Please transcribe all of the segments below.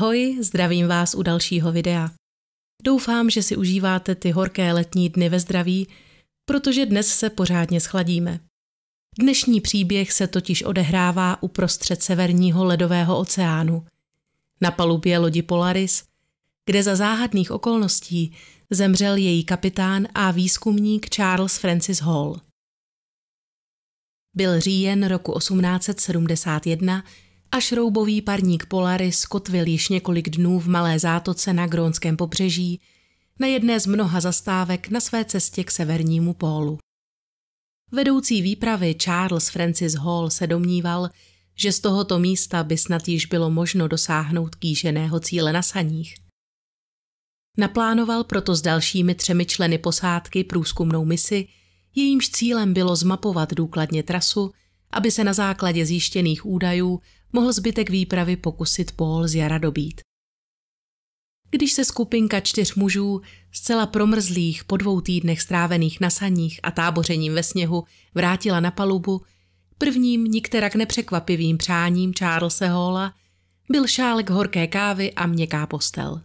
Ahoj, zdravím vás u dalšího videa. Doufám, že si užíváte ty horké letní dny ve zdraví, protože dnes se pořádně schladíme. Dnešní příběh se totiž odehrává uprostřed severního ledového oceánu, na palubě lodi Polaris, kde za záhadných okolností zemřel její kapitán a výzkumník Charles Francis Hall. Byl říjen roku 1871 a šroubový parník Polaris kotvil již několik dnů v Malé zátoce na Grónském pobřeží, na jedné z mnoha zastávek na své cestě k severnímu pólu. Vedoucí výpravy Charles Francis Hall se domníval, že z tohoto místa by snad již bylo možno dosáhnout kýženého cíle na saních. Naplánoval proto s dalšími třemi členy posádky průzkumnou misi, jejímž cílem bylo zmapovat důkladně trasu, aby se na základě zjištěných údajů mohl zbytek výpravy pokusit pól z jara dobít. Když se skupinka čtyř mužů, zcela promrzlých po dvou týdnech strávených na saních a tábořením ve sněhu, vrátila na palubu, prvním nikterak nepřekvapivým přáním Charlesa Halla byl šálek horké kávy a měkká postel.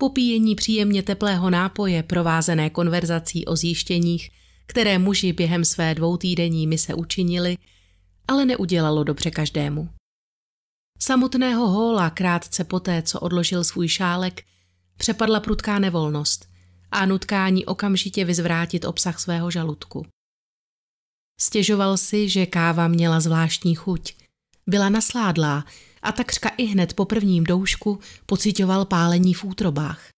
Popíjení příjemně teplého nápoje provázené konverzací o zjištěních, které muži během své dvoutýdenní mise učinili – ale neudělalo dobře každému. Samotného Hóla krátce poté, co odložil svůj šálek, přepadla prudká nevolnost a nutkání okamžitě vyzvrátit obsah svého žaludku. Stěžoval si, že káva měla zvláštní chuť. Byla nasládlá a takřka i hned po prvním doušku pocitoval pálení v útrobách.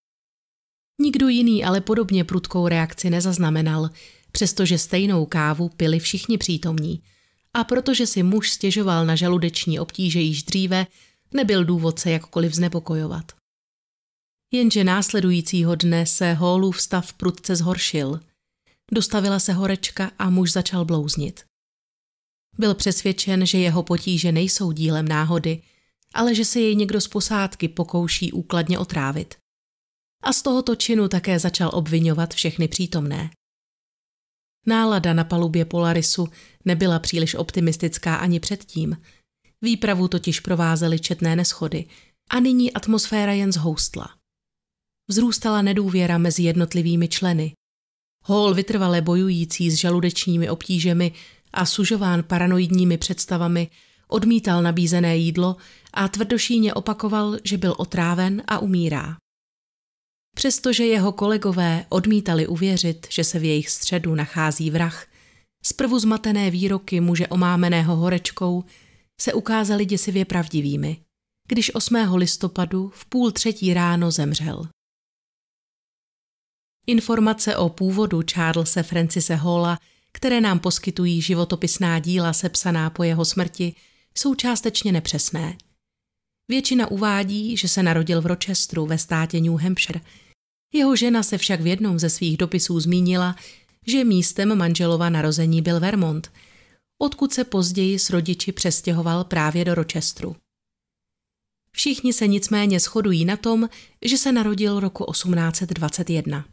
Nikdo jiný ale podobně prudkou reakci nezaznamenal, přestože stejnou kávu pili všichni přítomní – a protože si muž stěžoval na žaludeční obtíže již dříve, nebyl důvod se jakkoliv znepokojovat. Jenže následujícího dne se Hallův stav prudce zhoršil. Dostavila se horečka a muž začal blouznit. Byl přesvědčen, že jeho potíže nejsou dílem náhody, ale že se jej někdo z posádky pokouší úkladně otrávit. A z tohoto činu také začal obvinovat všechny přítomné. Nálada na palubě Polarisu nebyla příliš optimistická ani předtím. Výpravu totiž provázely četné neschody a nyní atmosféra jen zhoustla. Vzrůstala nedůvěra mezi jednotlivými členy. Hall vytrvale bojující s žaludečními obtížemi a sužován paranoidními představami odmítal nabízené jídlo a tvrdošíně opakoval, že byl otráven a umírá. Přestože jeho kolegové odmítali uvěřit, že se v jejich středu nachází vrah, zprvu zmatené výroky muže omámeného horečkou se ukázaly děsivě pravdivými, když 8. listopadu v půl třetí ráno zemřel. Informace o původu Charlesa Francise Halla, které nám poskytují životopisná díla sepsaná po jeho smrti, jsou částečně nepřesné. Většina uvádí, že se narodil v Rochesteru ve státě New Hampshire – jeho žena se však v jednom ze svých dopisů zmínila, že místem manželova narození byl Vermont, odkud se později s rodiči přestěhoval právě do Rochesteru. Všichni se nicméně shodují na tom, že se narodil roku 1821.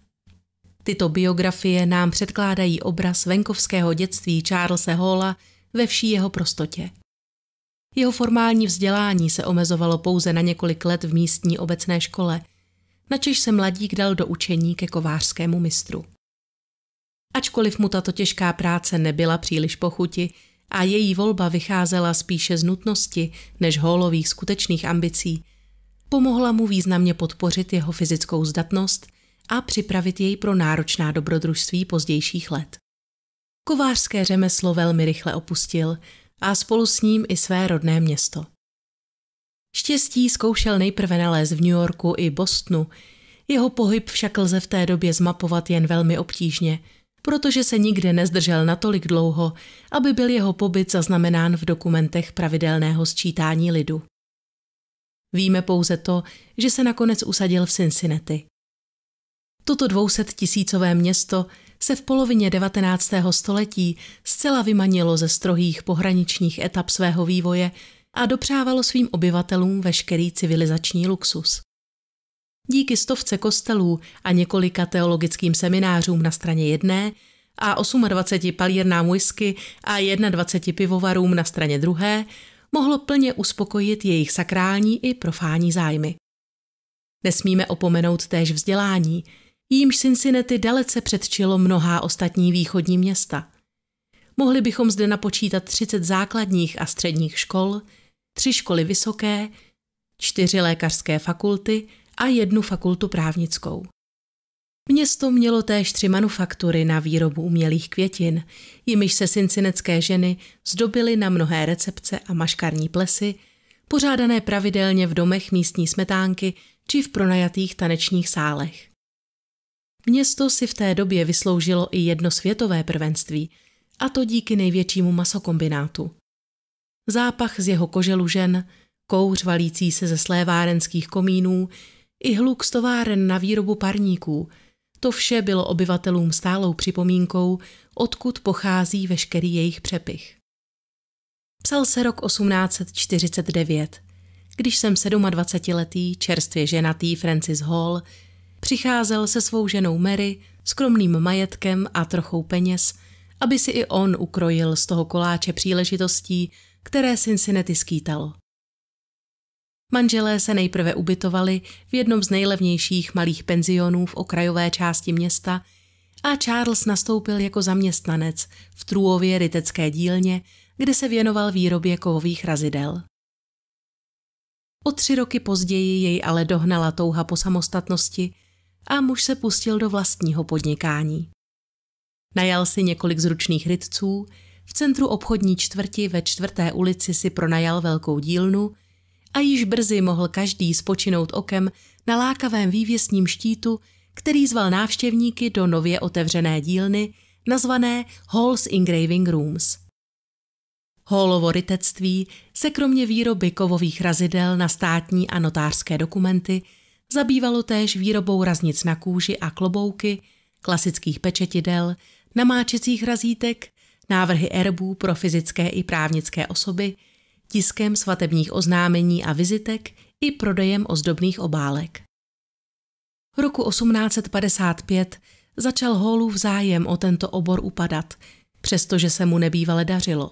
Tyto biografie nám předkládají obraz venkovského dětství Charlesa Halla ve vší jeho prostotě. Jeho formální vzdělání se omezovalo pouze na několik let v místní obecné škole – načež se mladík dal do učení ke kovářskému mistru. Ačkoliv mu tato těžká práce nebyla příliš pochuti a její volba vycházela spíše z nutnosti než hólových skutečných ambicí, pomohla mu významně podpořit jeho fyzickou zdatnost a připravit jej pro náročná dobrodružství pozdějších let. Kovářské řemeslo velmi rychle opustil a spolu s ním i své rodné město. Štěstí zkoušel nejprve nalézt v New Yorku i Bostonu. Jeho pohyb však lze v té době zmapovat jen velmi obtížně, protože se nikde nezdržel natolik dlouho, aby byl jeho pobyt zaznamenán v dokumentech pravidelného sčítání lidu. Víme pouze to, že se nakonec usadil v Cincinnati. Toto 200 tisícové město se v polovině 19. století zcela vymanilo ze strohých pohraničních etap svého vývoje a dopřávalo svým obyvatelům veškerý civilizační luxus. Díky stovce kostelů a několika teologickým seminářům na straně jedné a 28 palírnám whisky a 21 pivovarům na straně druhé mohlo plně uspokojit jejich sakrální i profání zájmy. Nesmíme opomenout též vzdělání, jímž Cincinnati dalece předčilo mnohá ostatní východní města. Mohli bychom zde napočítat 30 základních a středních škol, tři školy vysoké, čtyři lékařské fakulty a jednu fakultu právnickou. Město mělo též tři manufaktury na výrobu umělých květin, jimiž se cincinecké ženy zdobily na mnohé recepce a maškarní plesy, pořádané pravidelně v domech místní smetánky či v pronajatých tanečních sálech. Město si v té době vysloužilo i jedno světové prvenství, a to díky největšímu masokombinátu zápach z jeho koželu žen, kouř valící se ze slévárenských komínů i hluk z továren na výrobu parníků. To vše bylo obyvatelům stálou připomínkou, odkud pochází veškerý jejich přepich. Psal se rok 1849, když jsem 27-letý, čerstvě ženatý Francis Hall přicházel se svou ženou Mary, skromným majetkem a trochou peněz, aby si i on ukrojil z toho koláče příležitostí, které Cincinnati skýtalo. Manželé se nejprve ubytovali v jednom z nejlevnějších malých penzionů v okrajové části města a Charles nastoupil jako zaměstnanec v Trůově rytecké dílně, kde se věnoval výrobě kovových razidel. O tři roky později jej ale dohnala touha po samostatnosti a muž se pustil do vlastního podnikání. Najal si několik zručných rytců, v centru obchodní čtvrti ve čtvrté ulici si pronajal velkou dílnu a již brzy mohl každý spočinout okem na lákavém vývěsním štítu, který zval návštěvníky do nově otevřené dílny, nazvané Halls Engraving Rooms. Hallovo rytectví se kromě výroby kovových razidel na státní a notářské dokumenty zabývalo též výrobou raznic na kůži a klobouky, klasických pečetidel, namáčecích razítek návrhy erbů pro fyzické i právnické osoby, tiskem svatebních oznámení a vizitek i prodejem ozdobných obálek. Roku 1855 začal Hallův zájem o tento obor upadat, přestože se mu nebývale dařilo.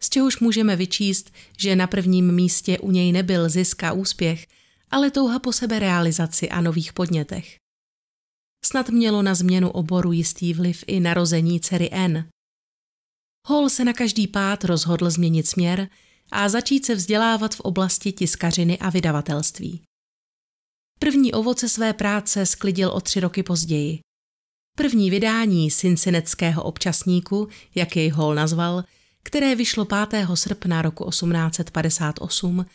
Z čehož můžeme vyčíst, že na prvním místě u něj nebyl zisk a úspěch, ale touha po sebe realizaci a nových podnětech. Snad mělo na změnu oboru jistý vliv i narození dcery N. Hall se na každý pád rozhodl změnit směr a začít se vzdělávat v oblasti tiskařiny a vydavatelství. První ovoce své práce sklidil o tři roky později. První vydání Cincinneckého občasníku, jak jej Hall nazval, které vyšlo 5. srpna roku 1858,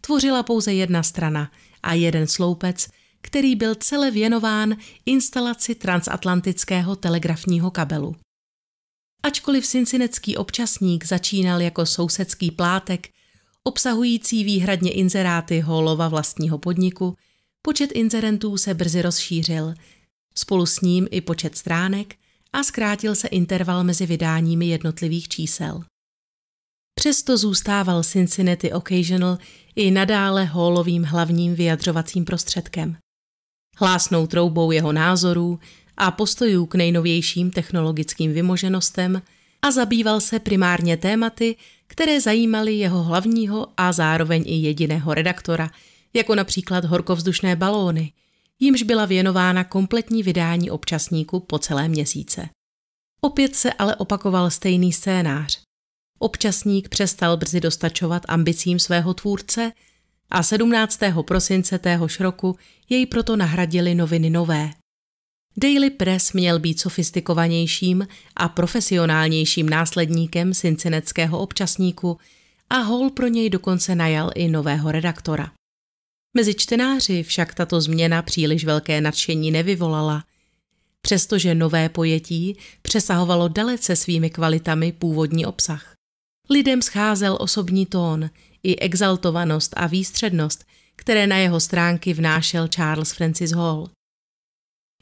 tvořila pouze jedna strana a jeden sloupec, který byl celé věnován instalaci transatlantického telegrafního kabelu. Ačkoliv sincinecký občasník začínal jako sousedský plátek, obsahující výhradně inzeráty holova vlastního podniku, počet inzerentů se brzy rozšířil, spolu s ním i počet stránek a zkrátil se interval mezi vydáními jednotlivých čísel. Přesto zůstával Cincinnati Occasional i nadále holovým hlavním vyjadřovacím prostředkem. Hlásnou troubou jeho názorů, a postojů k nejnovějším technologickým vymoženostem a zabýval se primárně tématy, které zajímaly jeho hlavního a zároveň i jediného redaktora, jako například horkovzdušné balóny, jimž byla věnována kompletní vydání občasníku po celé měsíce. Opět se ale opakoval stejný scénář. Občasník přestal brzy dostačovat ambicím svého tvůrce a 17. prosince téhož roku jej proto nahradili noviny nové – Daily Press měl být sofistikovanějším a profesionálnějším následníkem sincineckého občasníku a Hall pro něj dokonce najal i nového redaktora. Mezi čtenáři však tato změna příliš velké nadšení nevyvolala, přestože nové pojetí přesahovalo dalece svými kvalitami původní obsah. Lidem scházel osobní tón, i exaltovanost a výstřednost, které na jeho stránky vnášel Charles Francis Hall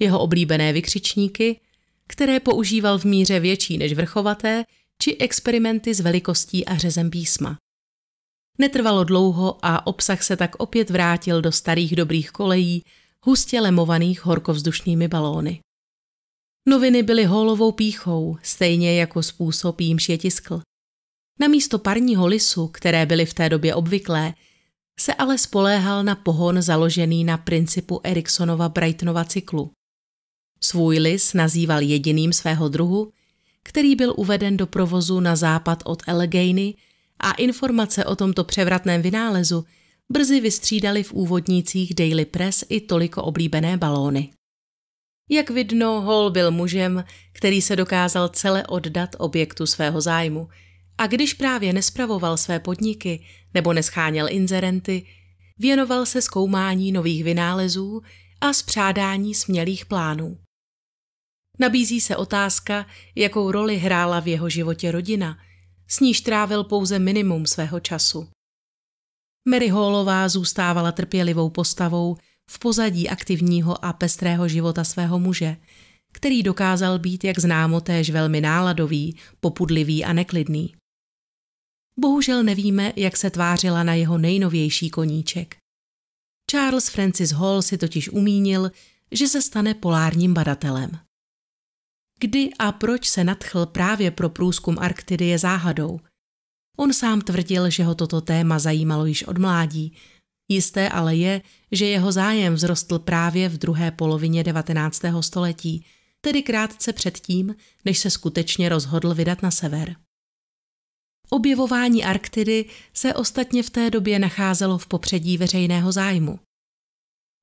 jeho oblíbené vykřičníky, které používal v míře větší než vrchovaté, či experimenty s velikostí a řezem písma. Netrvalo dlouho a obsah se tak opět vrátil do starých dobrých kolejí, hustě lemovaných horkovzdušnými balóny. Noviny byly holovou píchou, stejně jako způsob, jim je tiskl. Namísto parního lisu, které byly v té době obvyklé, se ale spoléhal na pohon založený na principu Eriksonova Brightnova cyklu. Svůj lis nazýval jediným svého druhu, který byl uveden do provozu na západ od Allegheny a informace o tomto převratném vynálezu brzy vystřídali v úvodnících Daily Press i toliko oblíbené balóny. Jak vidno, Hall byl mužem, který se dokázal celé oddat objektu svého zájmu a když právě nespravoval své podniky nebo nescháněl inzerenty, věnoval se zkoumání nových vynálezů a zpřádání smělých plánů. Nabízí se otázka, jakou roli hrála v jeho životě rodina, s níž trávil pouze minimum svého času. Mary Hallová zůstávala trpělivou postavou v pozadí aktivního a pestrého života svého muže, který dokázal být, jak známo, též velmi náladový, popudlivý a neklidný. Bohužel nevíme, jak se tvářila na jeho nejnovější koníček. Charles Francis Hall si totiž umínil, že se stane polárním badatelem. Kdy a proč se nadchl právě pro průzkum Arktidy je záhadou. On sám tvrdil, že ho toto téma zajímalo již od mládí. Jisté ale je, že jeho zájem vzrostl právě v druhé polovině 19. století, tedy krátce předtím, než se skutečně rozhodl vydat na sever. Objevování Arktidy se ostatně v té době nacházelo v popředí veřejného zájmu.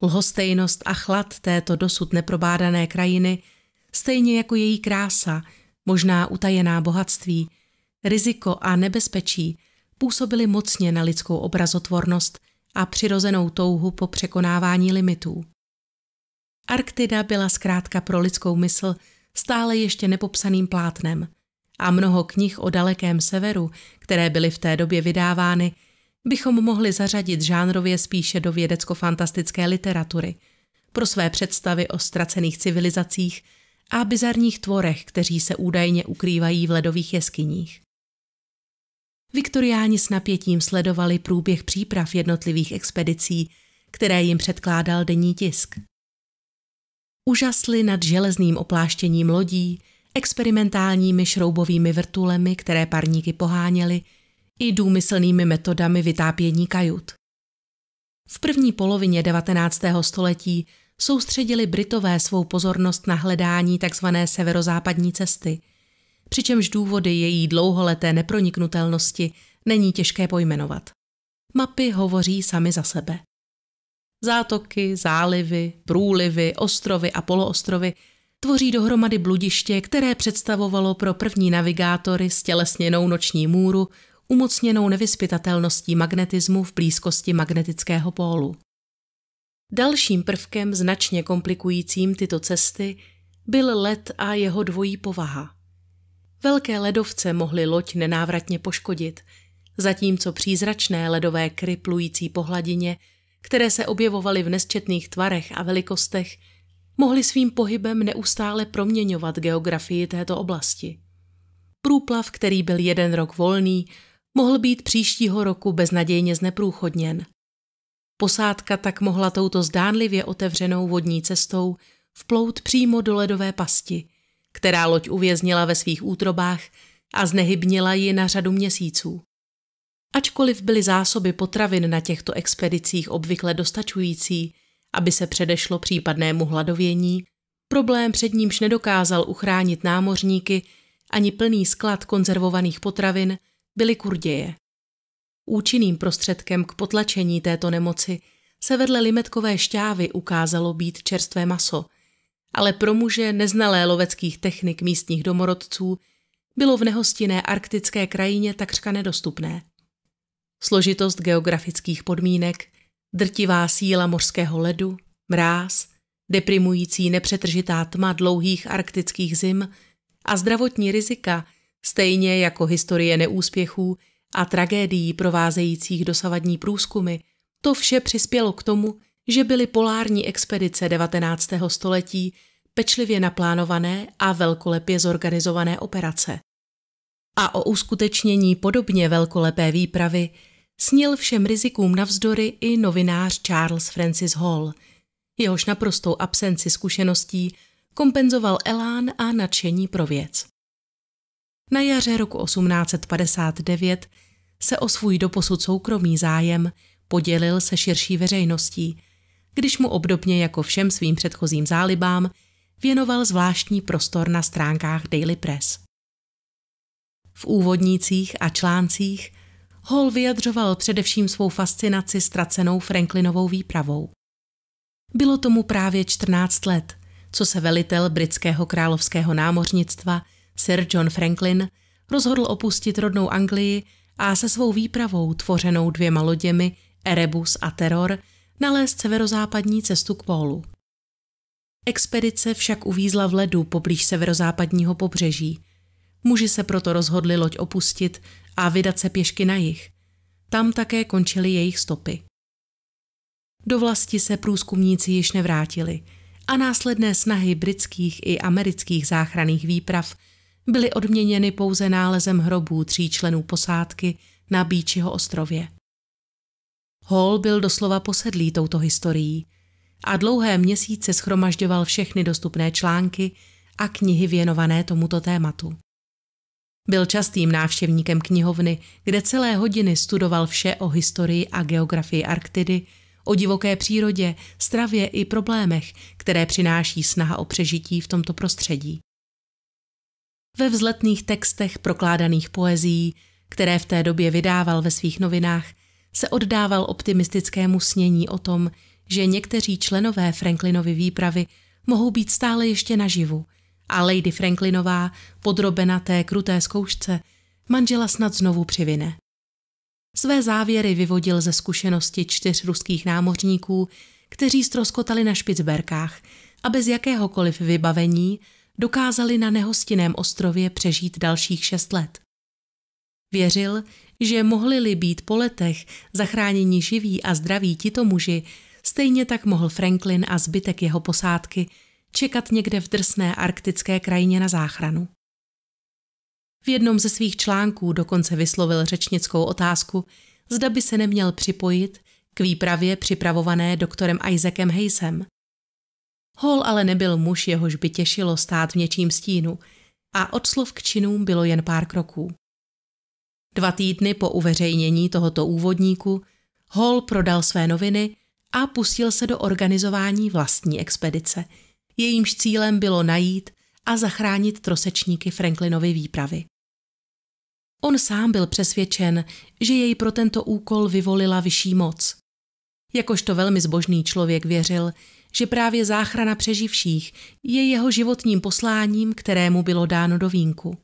Lhostejnost a chlad této dosud neprobádané krajiny stejně jako její krása, možná utajená bohatství, riziko a nebezpečí působily mocně na lidskou obrazotvornost a přirozenou touhu po překonávání limitů. Arktida byla zkrátka pro lidskou mysl stále ještě nepopsaným plátnem a mnoho knih o dalekém severu, které byly v té době vydávány, bychom mohli zařadit žánrově spíše do vědecko-fantastické literatury pro své představy o ztracených civilizacích – a bizarních tvorech, kteří se údajně ukrývají v ledových jeskyních. Viktoriáni s napětím sledovali průběh příprav jednotlivých expedicí, které jim předkládal denní tisk. Užasli nad železným opláštěním lodí, experimentálními šroubovými vrtulemi, které parníky poháněly, i důmyslnými metodami vytápění kajut. V první polovině 19. století soustředili Britové svou pozornost na hledání tzv. severozápadní cesty, přičemž důvody její dlouholeté neproniknutelnosti není těžké pojmenovat. Mapy hovoří sami za sebe. Zátoky, zálivy, průlivy, ostrovy a poloostrovy tvoří dohromady bludiště, které představovalo pro první navigátory stělesněnou noční můru umocněnou nevyspytatelností magnetismu v blízkosti magnetického pólu. Dalším prvkem značně komplikujícím tyto cesty byl led a jeho dvojí povaha. Velké ledovce mohly loď nenávratně poškodit, zatímco přízračné ledové kry plující po hladině, které se objevovaly v nesčetných tvarech a velikostech, mohly svým pohybem neustále proměňovat geografii této oblasti. Průplav, který byl jeden rok volný, mohl být příštího roku beznadějně zneprůchodněn – Posádka tak mohla touto zdánlivě otevřenou vodní cestou vplout přímo do ledové pasti, která loď uvěznila ve svých útrobách a znehybnila ji na řadu měsíců. Ačkoliv byly zásoby potravin na těchto expedicích obvykle dostačující, aby se předešlo případnému hladovění, problém před nímž nedokázal uchránit námořníky ani plný sklad konzervovaných potravin byly kurděje. Účinným prostředkem k potlačení této nemoci se vedle limetkové šťávy ukázalo být čerstvé maso, ale pro muže neznalé loveckých technik místních domorodců bylo v nehostinné arktické krajině takřka nedostupné. Složitost geografických podmínek, drtivá síla mořského ledu, mráz, deprimující nepřetržitá tma dlouhých arktických zim a zdravotní rizika, stejně jako historie neúspěchů, a tragédií provázejících dosavadní průzkumy, to vše přispělo k tomu, že byly polární expedice 19. století pečlivě naplánované a velkolepě zorganizované operace. A o uskutečnění podobně velkolepé výpravy snil všem rizikům navzdory i novinář Charles Francis Hall. Jehož naprostou absenci zkušeností kompenzoval elán a nadšení pro věc. Na jaře roku 1859 se o svůj doposud soukromý zájem podělil se širší veřejností, když mu obdobně jako všem svým předchozím zálibám věnoval zvláštní prostor na stránkách Daily Press. V úvodnících a článcích Hall vyjadřoval především svou fascinaci ztracenou Franklinovou výpravou. Bylo tomu právě 14 let, co se velitel britského královského námořnictva Sir John Franklin rozhodl opustit rodnou Anglii a se svou výpravou, tvořenou dvěma loděmi Erebus a Terror, nalézt severozápadní cestu k pólu. Expedice však uvízla v ledu poblíž severozápadního pobřeží. Muži se proto rozhodli loď opustit a vydat se pěšky na jich. Tam také končily jejich stopy. Do vlasti se průzkumníci již nevrátili a následné snahy britských i amerických záchranných výprav byly odměněny pouze nálezem hrobů tří členů posádky na Bíčiho ostrově. Hall byl doslova posedlý touto historií a dlouhé měsíce schromažďoval všechny dostupné články a knihy věnované tomuto tématu. Byl častým návštěvníkem knihovny, kde celé hodiny studoval vše o historii a geografii Arktidy, o divoké přírodě, stravě i problémech, které přináší snaha o přežití v tomto prostředí ve vzletných textech prokládaných poezí, které v té době vydával ve svých novinách, se oddával optimistickému snění o tom, že někteří členové Franklinovy výpravy mohou být stále ještě naživu a Lady Franklinová, podrobena té kruté zkoušce, manžela snad znovu přivine. Své závěry vyvodil ze zkušenosti čtyř ruských námořníků, kteří stroskotali na Špicberkách a bez jakéhokoliv vybavení dokázali na nehostinném ostrově přežít dalších šest let. Věřil, že mohli-li být po letech zachráněni živí a zdraví tito muži, stejně tak mohl Franklin a zbytek jeho posádky čekat někde v drsné arktické krajině na záchranu. V jednom ze svých článků dokonce vyslovil řečnickou otázku, zda by se neměl připojit k výpravě připravované doktorem Isaacem Hayesem – Hol ale nebyl muž, jehož by těšilo stát v něčím stínu a od slov k činům bylo jen pár kroků. Dva týdny po uveřejnění tohoto úvodníku Hall prodal své noviny a pustil se do organizování vlastní expedice. Jejímž cílem bylo najít a zachránit trosečníky Franklinovy výpravy. On sám byl přesvědčen, že jej pro tento úkol vyvolila vyšší moc. Jakožto velmi zbožný člověk věřil, že právě záchrana přeživších je jeho životním posláním, kterému bylo dáno do vínku.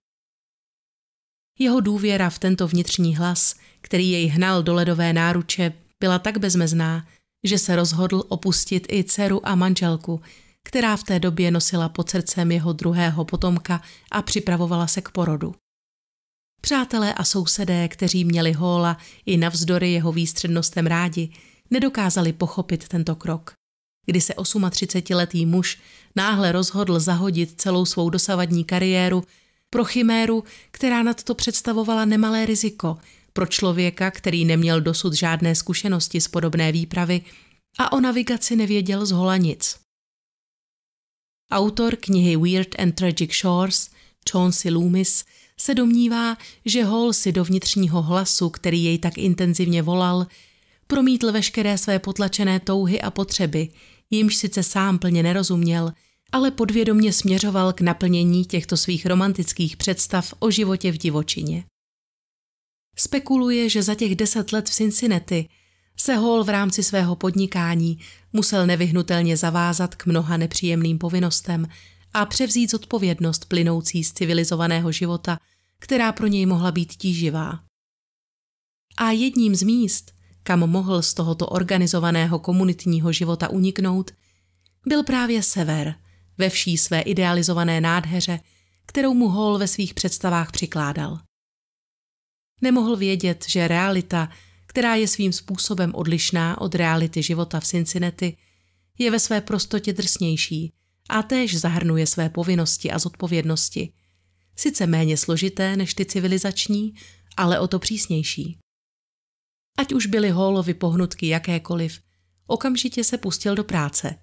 Jeho důvěra v tento vnitřní hlas, který jej hnal do ledové náruče, byla tak bezmezná, že se rozhodl opustit i dceru a manželku, která v té době nosila pod srdcem jeho druhého potomka a připravovala se k porodu. Přátelé a sousedé, kteří měli Hóla i navzdory jeho výstřednostem rádi, nedokázali pochopit tento krok kdy se 38-letý muž náhle rozhodl zahodit celou svou dosavadní kariéru pro chiméru, která nad to představovala nemalé riziko pro člověka, který neměl dosud žádné zkušenosti z podobné výpravy a o navigaci nevěděl z hola nic. Autor knihy Weird and Tragic Shores, Chauncey Loomis, se domnívá, že Hall si do vnitřního hlasu, který jej tak intenzivně volal, promítl veškeré své potlačené touhy a potřeby, jimž sice sám plně nerozuměl, ale podvědomně směřoval k naplnění těchto svých romantických představ o životě v divočině. Spekuluje, že za těch deset let v Cincinnati se Hall v rámci svého podnikání musel nevyhnutelně zavázat k mnoha nepříjemným povinnostem a převzít odpovědnost plynoucí z civilizovaného života, která pro něj mohla být tíživá. A jedním z míst, kam mohl z tohoto organizovaného komunitního života uniknout, byl právě sever, ve vší své idealizované nádheře, kterou mu Hall ve svých představách přikládal. Nemohl vědět, že realita, která je svým způsobem odlišná od reality života v Cincinnati, je ve své prostotě drsnější a též zahrnuje své povinnosti a zodpovědnosti. Sice méně složité než ty civilizační, ale o to přísnější. Ať už byly Hallovy pohnutky jakékoliv, okamžitě se pustil do práce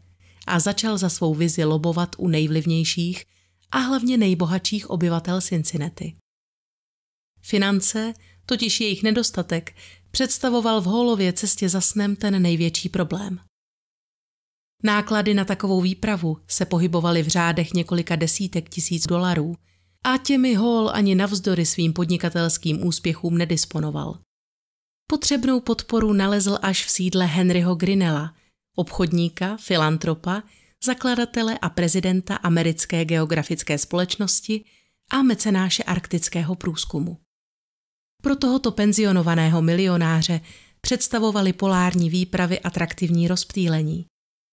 a začal za svou vizi lobovat u nejvlivnějších a hlavně nejbohatších obyvatel Cincinnati. Finance, totiž jejich nedostatek, představoval v Hallově cestě za snem ten největší problém. Náklady na takovou výpravu se pohybovaly v řádech několika desítek tisíc dolarů a těmi Hall ani navzdory svým podnikatelským úspěchům nedisponoval. Potřebnou podporu nalezl až v sídle Henryho Grinella, obchodníka, filantropa, zakladatele a prezidenta Americké geografické společnosti a mecenáše arktického průzkumu. Pro tohoto penzionovaného milionáře představovaly polární výpravy atraktivní rozptýlení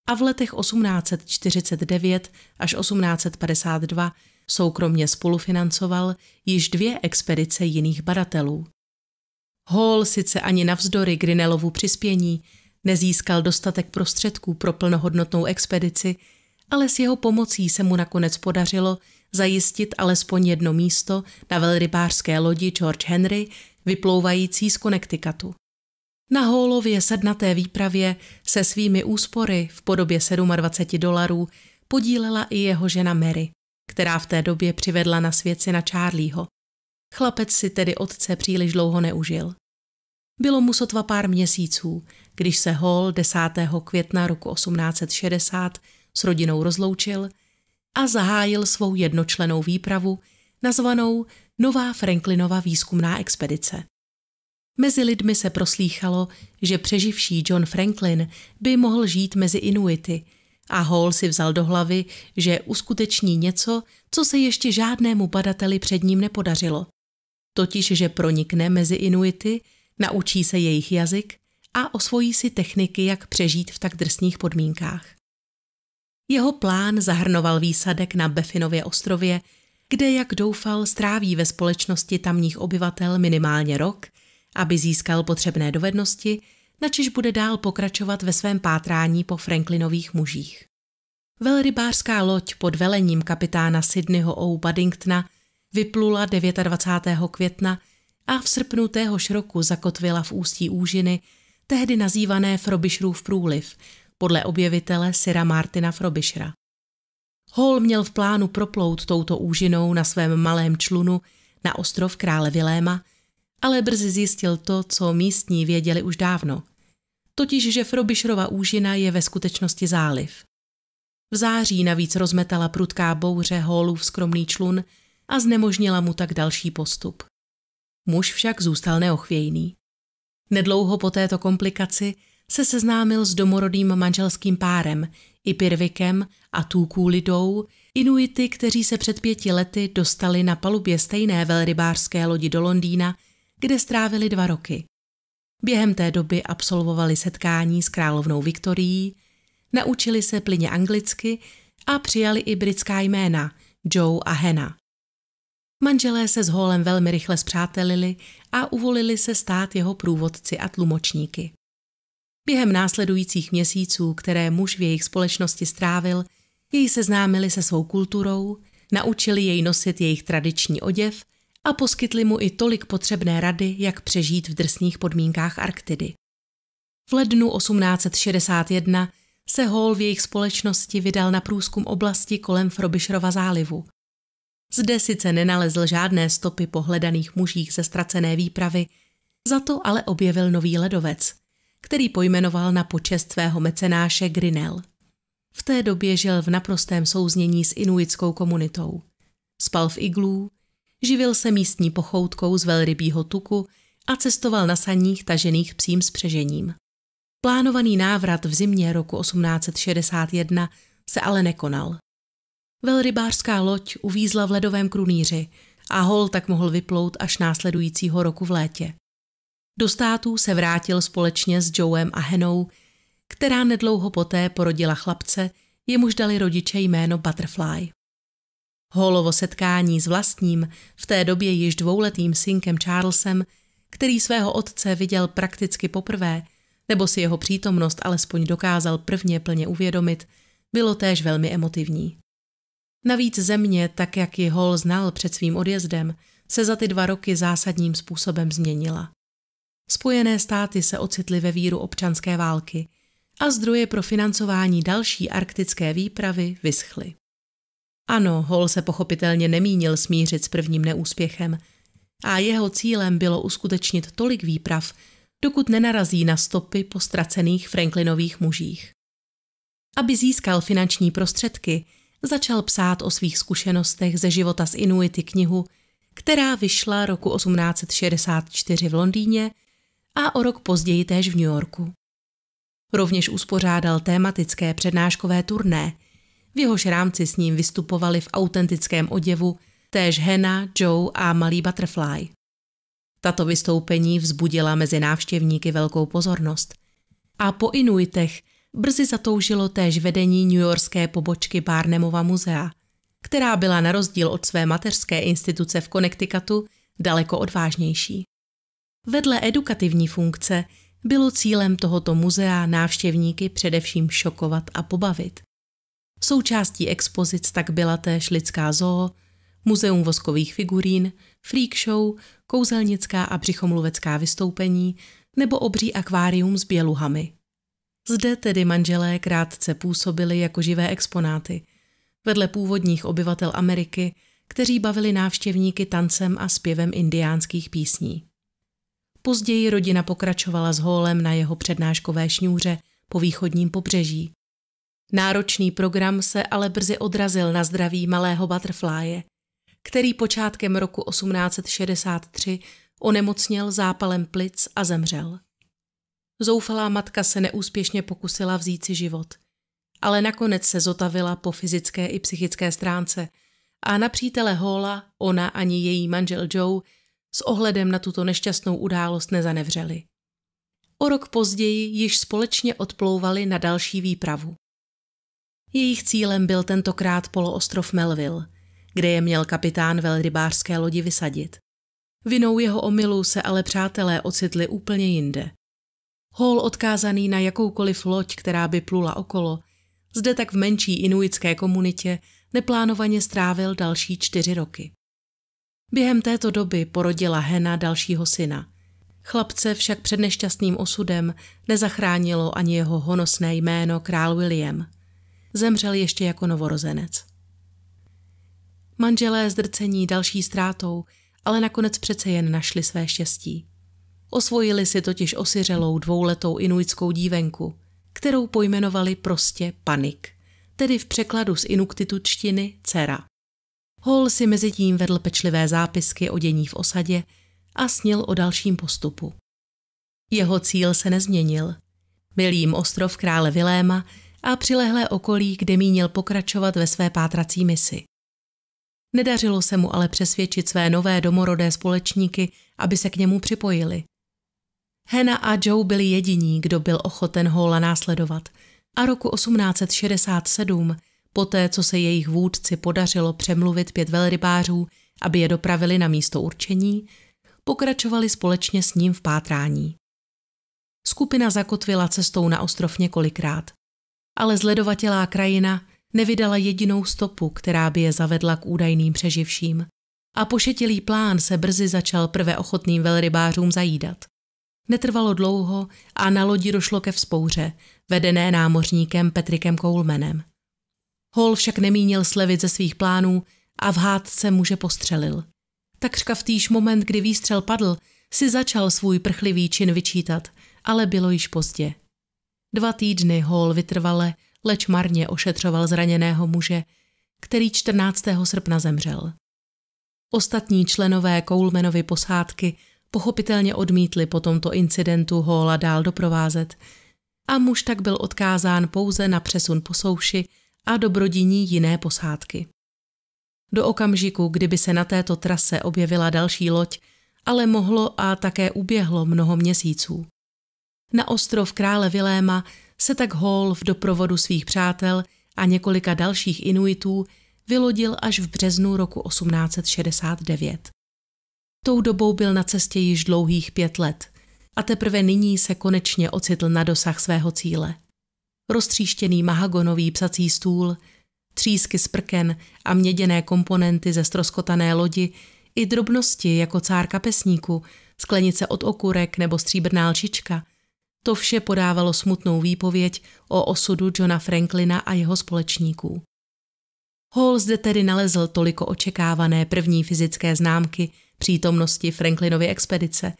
a v letech 1849 až 1852 soukromně spolufinancoval již dvě expedice jiných badatelů. Hall sice ani navzdory Grinelovu přispění nezískal dostatek prostředků pro plnohodnotnou expedici, ale s jeho pomocí se mu nakonec podařilo zajistit alespoň jedno místo na velrybářské lodi George Henry vyplouvající z Connecticutu. Na Hallově sednaté výpravě se svými úspory v podobě 27 dolarů podílela i jeho žena Mary, která v té době přivedla na svět syna Charlieho – Chlapec si tedy otce příliš dlouho neužil. Bylo mu sotva pár měsíců, když se Hall 10. května roku 1860 s rodinou rozloučil a zahájil svou jednočlenou výpravu nazvanou Nová Franklinova výzkumná expedice. Mezi lidmi se proslýchalo, že přeživší John Franklin by mohl žít mezi Inuity a Hall si vzal do hlavy, že uskuteční něco, co se ještě žádnému badateli před ním nepodařilo totiž že pronikne mezi Inuity, naučí se jejich jazyk a osvojí si techniky, jak přežít v tak drsných podmínkách. Jeho plán zahrnoval výsadek na Befinově ostrově, kde, jak doufal, stráví ve společnosti tamních obyvatel minimálně rok, aby získal potřebné dovednosti, načež bude dál pokračovat ve svém pátrání po Franklinových mužích. Velrybářská loď pod velením kapitána Sydneyho O. Buddingtona vyplula 29. května a v srpnu téhož roku zakotvila v ústí úžiny, tehdy nazývané Frobisherův průliv, podle objevitele Syra Martina Frobishera. Hall měl v plánu proplout touto úžinou na svém malém člunu na ostrov krále Viléma, ale brzy zjistil to, co místní věděli už dávno. Totiž, že Frobisherova úžina je ve skutečnosti záliv. V září navíc rozmetala prudká bouře Hallův skromný člun – a znemožnila mu tak další postup. Muž však zůstal neochvějný. Nedlouho po této komplikaci se seznámil s domorodým manželským párem, Ipirvikem a Túkůlidou, Inuity, kteří se před pěti lety dostali na palubě stejné velrybářské lodi do Londýna, kde strávili dva roky. Během té doby absolvovali setkání s královnou Viktorií, naučili se plyně anglicky a přijali i britská jména Joe a Hannah. Manželé se s Holem velmi rychle zpřátelili a uvolili se stát jeho průvodci a tlumočníky. Během následujících měsíců, které muž v jejich společnosti strávil, jej seznámili se svou kulturou, naučili jej nosit jejich tradiční oděv a poskytli mu i tolik potřebné rady, jak přežít v drsných podmínkách Arktidy. V lednu 1861 se Hall v jejich společnosti vydal na průzkum oblasti kolem Frobisherova zálivu. Zde sice nenalezl žádné stopy pohledaných mužích ze ztracené výpravy, za to ale objevil nový ledovec, který pojmenoval na počest svého mecenáše Grinel. V té době žil v naprostém souznění s inuitskou komunitou. Spal v iglů, živil se místní pochoutkou z velrybího tuku a cestoval na saních tažených psím spřežením. Plánovaný návrat v zimě roku 1861 se ale nekonal. Velrybářská loď uvízla v ledovém krunýři a hol tak mohl vyplout až následujícího roku v létě. Do států se vrátil společně s Joem a Henou, která nedlouho poté porodila chlapce, jemuž dali rodiče jméno Butterfly. Holovo setkání s vlastním, v té době již dvouletým synkem Charlesem, který svého otce viděl prakticky poprvé, nebo si jeho přítomnost alespoň dokázal prvně plně uvědomit, bylo též velmi emotivní. Navíc země, tak jak ji Hall znal před svým odjezdem, se za ty dva roky zásadním způsobem změnila. Spojené státy se ocitly ve víru občanské války a zdroje pro financování další arktické výpravy vyschly. Ano, Hall se pochopitelně nemínil smířit s prvním neúspěchem a jeho cílem bylo uskutečnit tolik výprav, dokud nenarazí na stopy postracených Franklinových mužích. Aby získal finanční prostředky, začal psát o svých zkušenostech ze života z Inuity knihu, která vyšla roku 1864 v Londýně a o rok později též v New Yorku. Rovněž uspořádal tématické přednáškové turné, v jehož rámci s ním vystupovali v autentickém oděvu též Hena, Joe a malý Butterfly. Tato vystoupení vzbudila mezi návštěvníky velkou pozornost. A po Inuitech Brzy zatoužilo též vedení newyorské pobočky Barnemova muzea, která byla na rozdíl od své mateřské instituce v Connecticutu daleko odvážnější. Vedle edukativní funkce bylo cílem tohoto muzea návštěvníky především šokovat a pobavit. Součástí expozic tak byla též lidská zoo, muzeum voskových figurín, freak show, kouzelnická a břichomluvecká vystoupení nebo obří akvárium s běluhami. Zde tedy manželé krátce působili jako živé exponáty. Vedle původních obyvatel Ameriky, kteří bavili návštěvníky tancem a zpěvem indiánských písní. Později rodina pokračovala s hólem na jeho přednáškové šňůře po východním pobřeží. Náročný program se ale brzy odrazil na zdraví malého butterflye, který počátkem roku 1863 onemocněl zápalem plic a zemřel zoufalá matka se neúspěšně pokusila vzít si život. Ale nakonec se zotavila po fyzické i psychické stránce a na přítele Hola ona ani její manžel Joe s ohledem na tuto nešťastnou událost nezanevřeli. O rok později již společně odplouvali na další výpravu. Jejich cílem byl tentokrát poloostrov Melville, kde je měl kapitán velrybářské lodi vysadit. Vinou jeho omylu se ale přátelé ocitli úplně jinde hol odkázaný na jakoukoliv loď, která by plula okolo. Zde tak v menší inuitské komunitě neplánovaně strávil další čtyři roky. Během této doby porodila Hena dalšího syna. Chlapce však před nešťastným osudem nezachránilo ani jeho honosné jméno král William. Zemřel ještě jako novorozenec. Manželé zdrcení další ztrátou, ale nakonec přece jen našli své štěstí. Osvojili si totiž osiřelou dvouletou inuitskou dívenku, kterou pojmenovali prostě Panik, tedy v překladu z inuktitučtiny dcera. Hall si mezi tím vedl pečlivé zápisky o dění v osadě a snil o dalším postupu. Jeho cíl se nezměnil. Byl jim ostrov krále Viléma a přilehlé okolí, kde mínil pokračovat ve své pátrací misi. Nedařilo se mu ale přesvědčit své nové domorodé společníky, aby se k němu připojili. Hena a Joe byli jediní, kdo byl ochoten Hola následovat a roku 1867, poté co se jejich vůdci podařilo přemluvit pět velrybářů, aby je dopravili na místo určení, pokračovali společně s ním v pátrání. Skupina zakotvila cestou na ostrov několikrát, ale zledovatělá krajina nevydala jedinou stopu, která by je zavedla k údajným přeživším. A pošetilý plán se brzy začal prve ochotným velrybářům zajídat. Netrvalo dlouho a na lodi došlo ke vzpouře, vedené námořníkem Petrikem Koulmenem. Hol však nemínil slevit ze svých plánů a v hádce muže postřelil. Takřka v týž moment, kdy výstřel padl, si začal svůj prchlivý čin vyčítat, ale bylo již pozdě. Dva týdny Hall vytrvale, leč marně ošetřoval zraněného muže, který 14. srpna zemřel. Ostatní členové Koulmenovy posádky – pochopitelně odmítli po tomto incidentu Hóla dál doprovázet a muž tak byl odkázán pouze na přesun po souši a dobrodiní jiné posádky. Do okamžiku, kdyby se na této trase objevila další loď, ale mohlo a také uběhlo mnoho měsíců. Na ostrov krále Viléma se tak Hall v doprovodu svých přátel a několika dalších Inuitů vylodil až v březnu roku 1869. Tou dobou byl na cestě již dlouhých pět let a teprve nyní se konečně ocitl na dosah svého cíle. Roztříštěný mahagonový psací stůl, třísky z prken a měděné komponenty ze stroskotané lodi i drobnosti jako cár pesníku, sklenice od okurek nebo stříbrná lžička, to vše podávalo smutnou výpověď o osudu Johna Franklina a jeho společníků. Hall zde tedy nalezl toliko očekávané první fyzické známky přítomnosti Franklinovy expedice,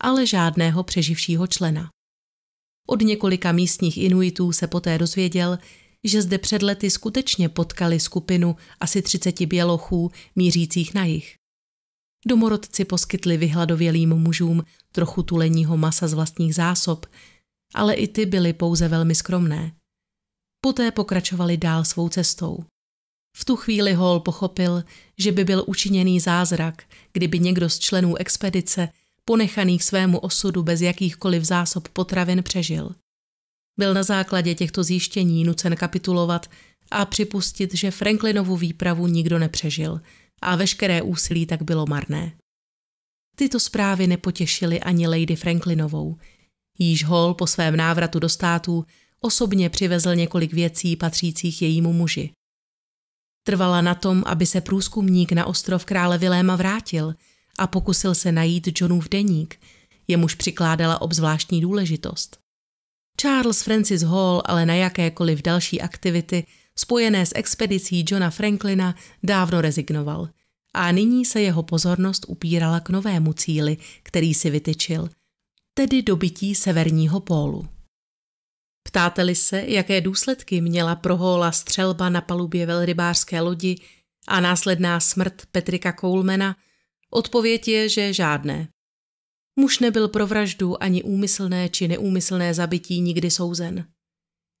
ale žádného přeživšího člena. Od několika místních Inuitů se poté dozvěděl, že zde před lety skutečně potkali skupinu asi 30 bělochů mířících na jich. Domorodci poskytli vyhladovělým mužům trochu tuleního masa z vlastních zásob, ale i ty byly pouze velmi skromné. Poté pokračovali dál svou cestou. V tu chvíli Hall pochopil, že by byl učiněný zázrak, kdyby někdo z členů expedice, ponechaných svému osudu bez jakýchkoliv zásob potravin, přežil. Byl na základě těchto zjištění nucen kapitulovat a připustit, že Franklinovu výpravu nikdo nepřežil a veškeré úsilí tak bylo marné. Tyto zprávy nepotěšily ani Lady Franklinovou. Již Hall po svém návratu do států osobně přivezl několik věcí patřících jejímu muži. Trvala na tom, aby se průzkumník na ostrov krále Viléma vrátil a pokusil se najít Johnův deník, jemuž přikládala obzvláštní důležitost. Charles Francis Hall ale na jakékoliv další aktivity spojené s expedicí Johna Franklina dávno rezignoval a nyní se jeho pozornost upírala k novému cíli, který si vytyčil, tedy dobytí severního pólu. Ptáte-li se, jaké důsledky měla prohola střelba na palubě velrybářské lodi a následná smrt Petrika Koulmena, odpověď je, že žádné. Muž nebyl pro vraždu ani úmyslné či neúmyslné zabití nikdy souzen.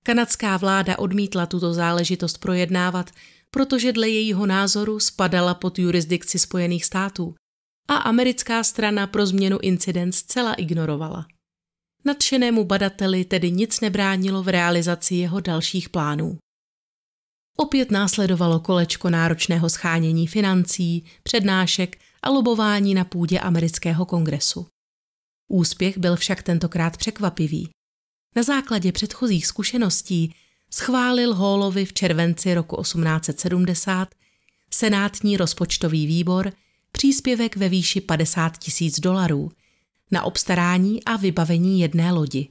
Kanadská vláda odmítla tuto záležitost projednávat, protože dle jejího názoru spadala pod jurisdikci Spojených států a americká strana pro změnu incident zcela ignorovala. Nadšenému badateli tedy nic nebránilo v realizaci jeho dalších plánů. Opět následovalo kolečko náročného schánění financí, přednášek a lobování na půdě amerického kongresu. Úspěch byl však tentokrát překvapivý. Na základě předchozích zkušeností schválil Hallovi v červenci roku 1870 senátní rozpočtový výbor příspěvek ve výši 50 tisíc dolarů – na obstarání a vybavení jedné lodi.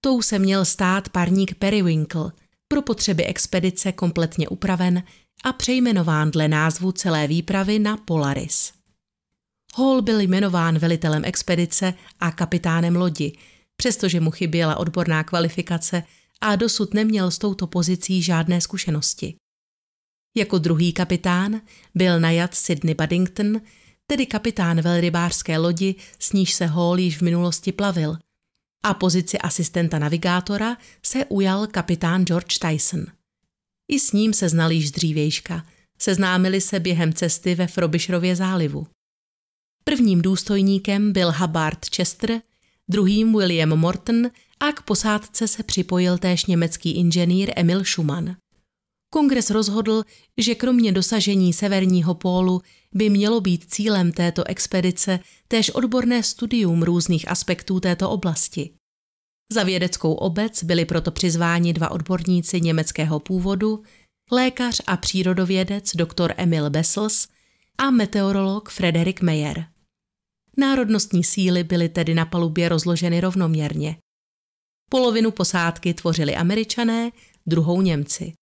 Tou se měl stát parník Periwinkle, pro potřeby expedice kompletně upraven a přejmenován dle názvu celé výpravy na Polaris. Hall byl jmenován velitelem expedice a kapitánem lodi, přestože mu chyběla odborná kvalifikace a dosud neměl s touto pozicí žádné zkušenosti. Jako druhý kapitán byl najat Sidney Buddington, tedy kapitán velrybářské lodi, s níž se Hall již v minulosti plavil, a pozici asistenta navigátora se ujal kapitán George Tyson. I s ním se znal již dřívějška, seznámili se během cesty ve Frobisherově zálivu. Prvním důstojníkem byl Hubbard Chester, druhým William Morton a k posádce se připojil též německý inženýr Emil Schumann. Kongres rozhodl, že kromě dosažení severního pólu by mělo být cílem této expedice též odborné studium různých aspektů této oblasti. Za vědeckou obec byli proto přizváni dva odborníci německého původu, lékař a přírodovědec dr. Emil Bessels a meteorolog Frederik Meyer. Národnostní síly byly tedy na palubě rozloženy rovnoměrně. Polovinu posádky tvořili američané, druhou Němci.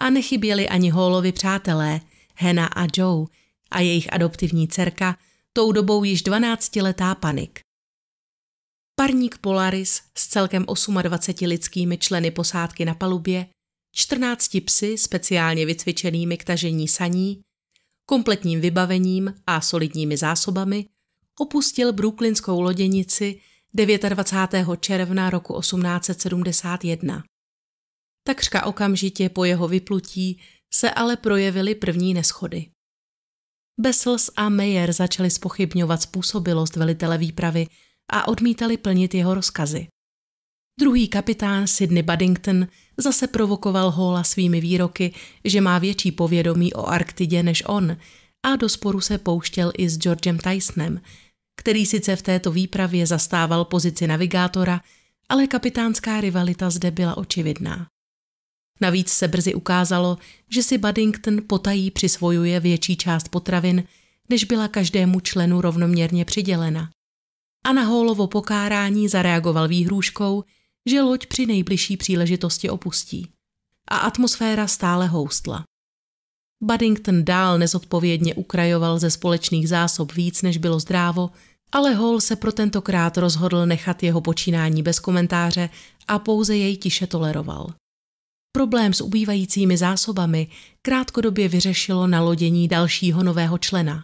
A nechyběli ani Hallovi přátelé, Hena a Joe, a jejich adoptivní dcerka, tou dobou již 12-letá panik. Parník Polaris s celkem 28 lidskými členy posádky na palubě, 14 psy speciálně vycvičenými k tažení saní, kompletním vybavením a solidními zásobami opustil brooklynskou loděnici 29. června roku 1871. Takřka okamžitě po jeho vyplutí se ale projevily první neschody. Bessels a Meyer začali spochybňovat způsobilost velitele výpravy a odmítali plnit jeho rozkazy. Druhý kapitán Sidney Buddington zase provokoval Hola svými výroky, že má větší povědomí o Arktidě než on a do sporu se pouštěl i s Georgem Tysonem, který sice v této výpravě zastával pozici navigátora, ale kapitánská rivalita zde byla očividná. Navíc se brzy ukázalo, že si Buddington potají přisvojuje větší část potravin, než byla každému členu rovnoměrně přidělena. A na Hólovo pokárání zareagoval výhrůžkou, že loď při nejbližší příležitosti opustí. A atmosféra stále houstla. Buddington dál nezodpovědně ukrajoval ze společných zásob víc, než bylo zdrávo, ale Hall se pro tentokrát rozhodl nechat jeho počínání bez komentáře a pouze jej tiše toleroval. Problém s ubývajícími zásobami krátkodobě vyřešilo nalodění dalšího nového člena.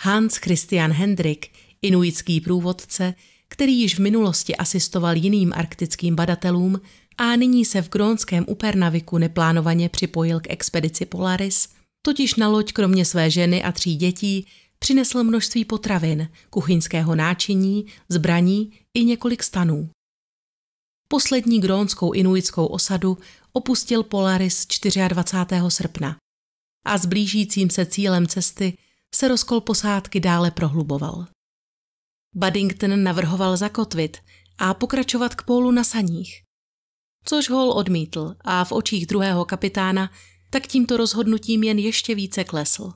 Hans Christian Hendrik, inuitský průvodce, který již v minulosti asistoval jiným arktickým badatelům a nyní se v grónském Upernaviku neplánovaně připojil k expedici Polaris, totiž na loď kromě své ženy a tří dětí přinesl množství potravin, kuchyňského náčiní, zbraní i několik stanů. Poslední grónskou inuitskou osadu opustil Polaris 24. srpna a s blížícím se cílem cesty se rozkol posádky dále prohluboval. Buddington navrhoval zakotvit a pokračovat k pólu na saních. Což Hall odmítl a v očích druhého kapitána tak tímto rozhodnutím jen ještě více klesl.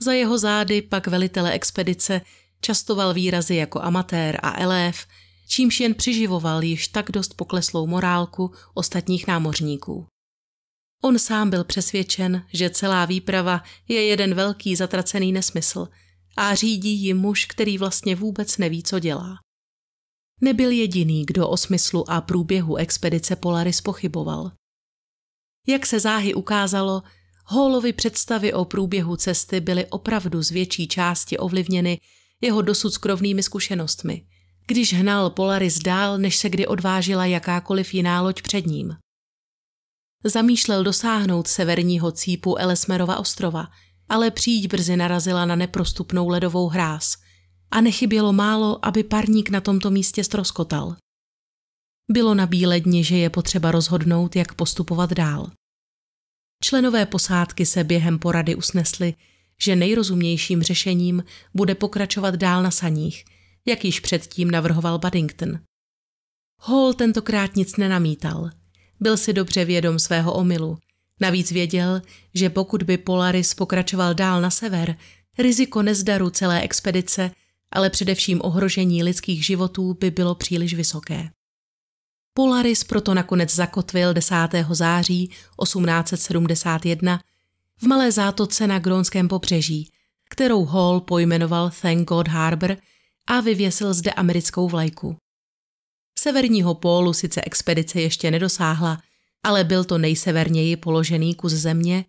Za jeho zády pak velitele expedice častoval výrazy jako amatér a elév – čímž jen přiživoval již tak dost pokleslou morálku ostatních námořníků. On sám byl přesvědčen, že celá výprava je jeden velký zatracený nesmysl a řídí ji muž, který vlastně vůbec neví, co dělá. Nebyl jediný, kdo o smyslu a průběhu expedice Polaris pochyboval. Jak se záhy ukázalo, Hallovi představy o průběhu cesty byly opravdu z větší části ovlivněny jeho dosud skrovnými zkušenostmi – když hnal Polaris dál, než se kdy odvážila jakákoliv jiná loď před ním. Zamýšlel dosáhnout severního cípu Elesmerova ostrova, ale příď brzy narazila na neprostupnou ledovou hráz a nechybělo málo, aby parník na tomto místě stroskotal. Bylo na bíle dni, že je potřeba rozhodnout, jak postupovat dál. Členové posádky se během porady usnesli, že nejrozumějším řešením bude pokračovat dál na saních – jak již předtím navrhoval Baddington. Hall tentokrát nic nenamítal. Byl si dobře vědom svého omylu. Navíc věděl, že pokud by Polaris pokračoval dál na sever, riziko nezdaru celé expedice, ale především ohrožení lidských životů by bylo příliš vysoké. Polaris proto nakonec zakotvil 10. září 1871 v malé zátoce na Grónském pobřeží, kterou Hall pojmenoval Thank God Harbor – a vyvěsil zde americkou vlajku. Severního pólu sice expedice ještě nedosáhla, ale byl to nejseverněji položený kus země,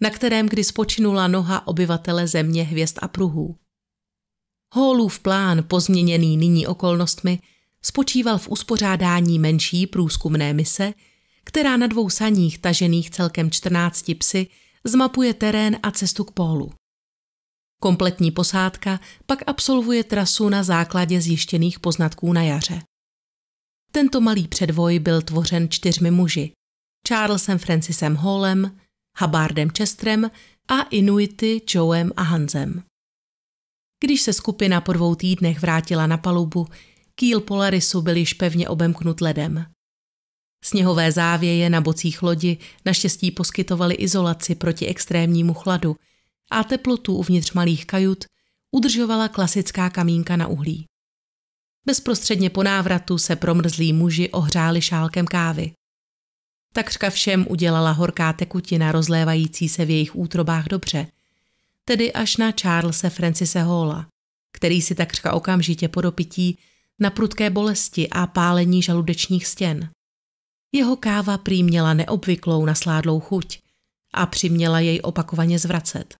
na kterém kdy spočinula noha obyvatele země hvězd a pruhů. Hólův plán, pozměněný nyní okolnostmi, spočíval v uspořádání menší průzkumné mise, která na dvou saních tažených celkem 14 psy zmapuje terén a cestu k pólu. Kompletní posádka pak absolvuje trasu na základě zjištěných poznatků na jaře. Tento malý předvoj byl tvořen čtyřmi muži. Charlesem Francisem Hallem, Habardem Chestrem a Inuity Joem a Hansem. Když se skupina po dvou týdnech vrátila na palubu, kýl Polarisu byl již pevně obemknut ledem. Sněhové závěje na bocích lodi naštěstí poskytovaly izolaci proti extrémnímu chladu – a teplotu uvnitř malých kajut udržovala klasická kamínka na uhlí. Bezprostředně po návratu se promrzlí muži ohřáli šálkem kávy. Takřka všem udělala horká tekutina rozlévající se v jejich útrobách dobře, tedy až na Charlesa Francise Halla, který si takřka okamžitě podopití na prudké bolesti a pálení žaludečních stěn. Jeho káva prý měla neobvyklou nasládlou chuť a přiměla jej opakovaně zvracet.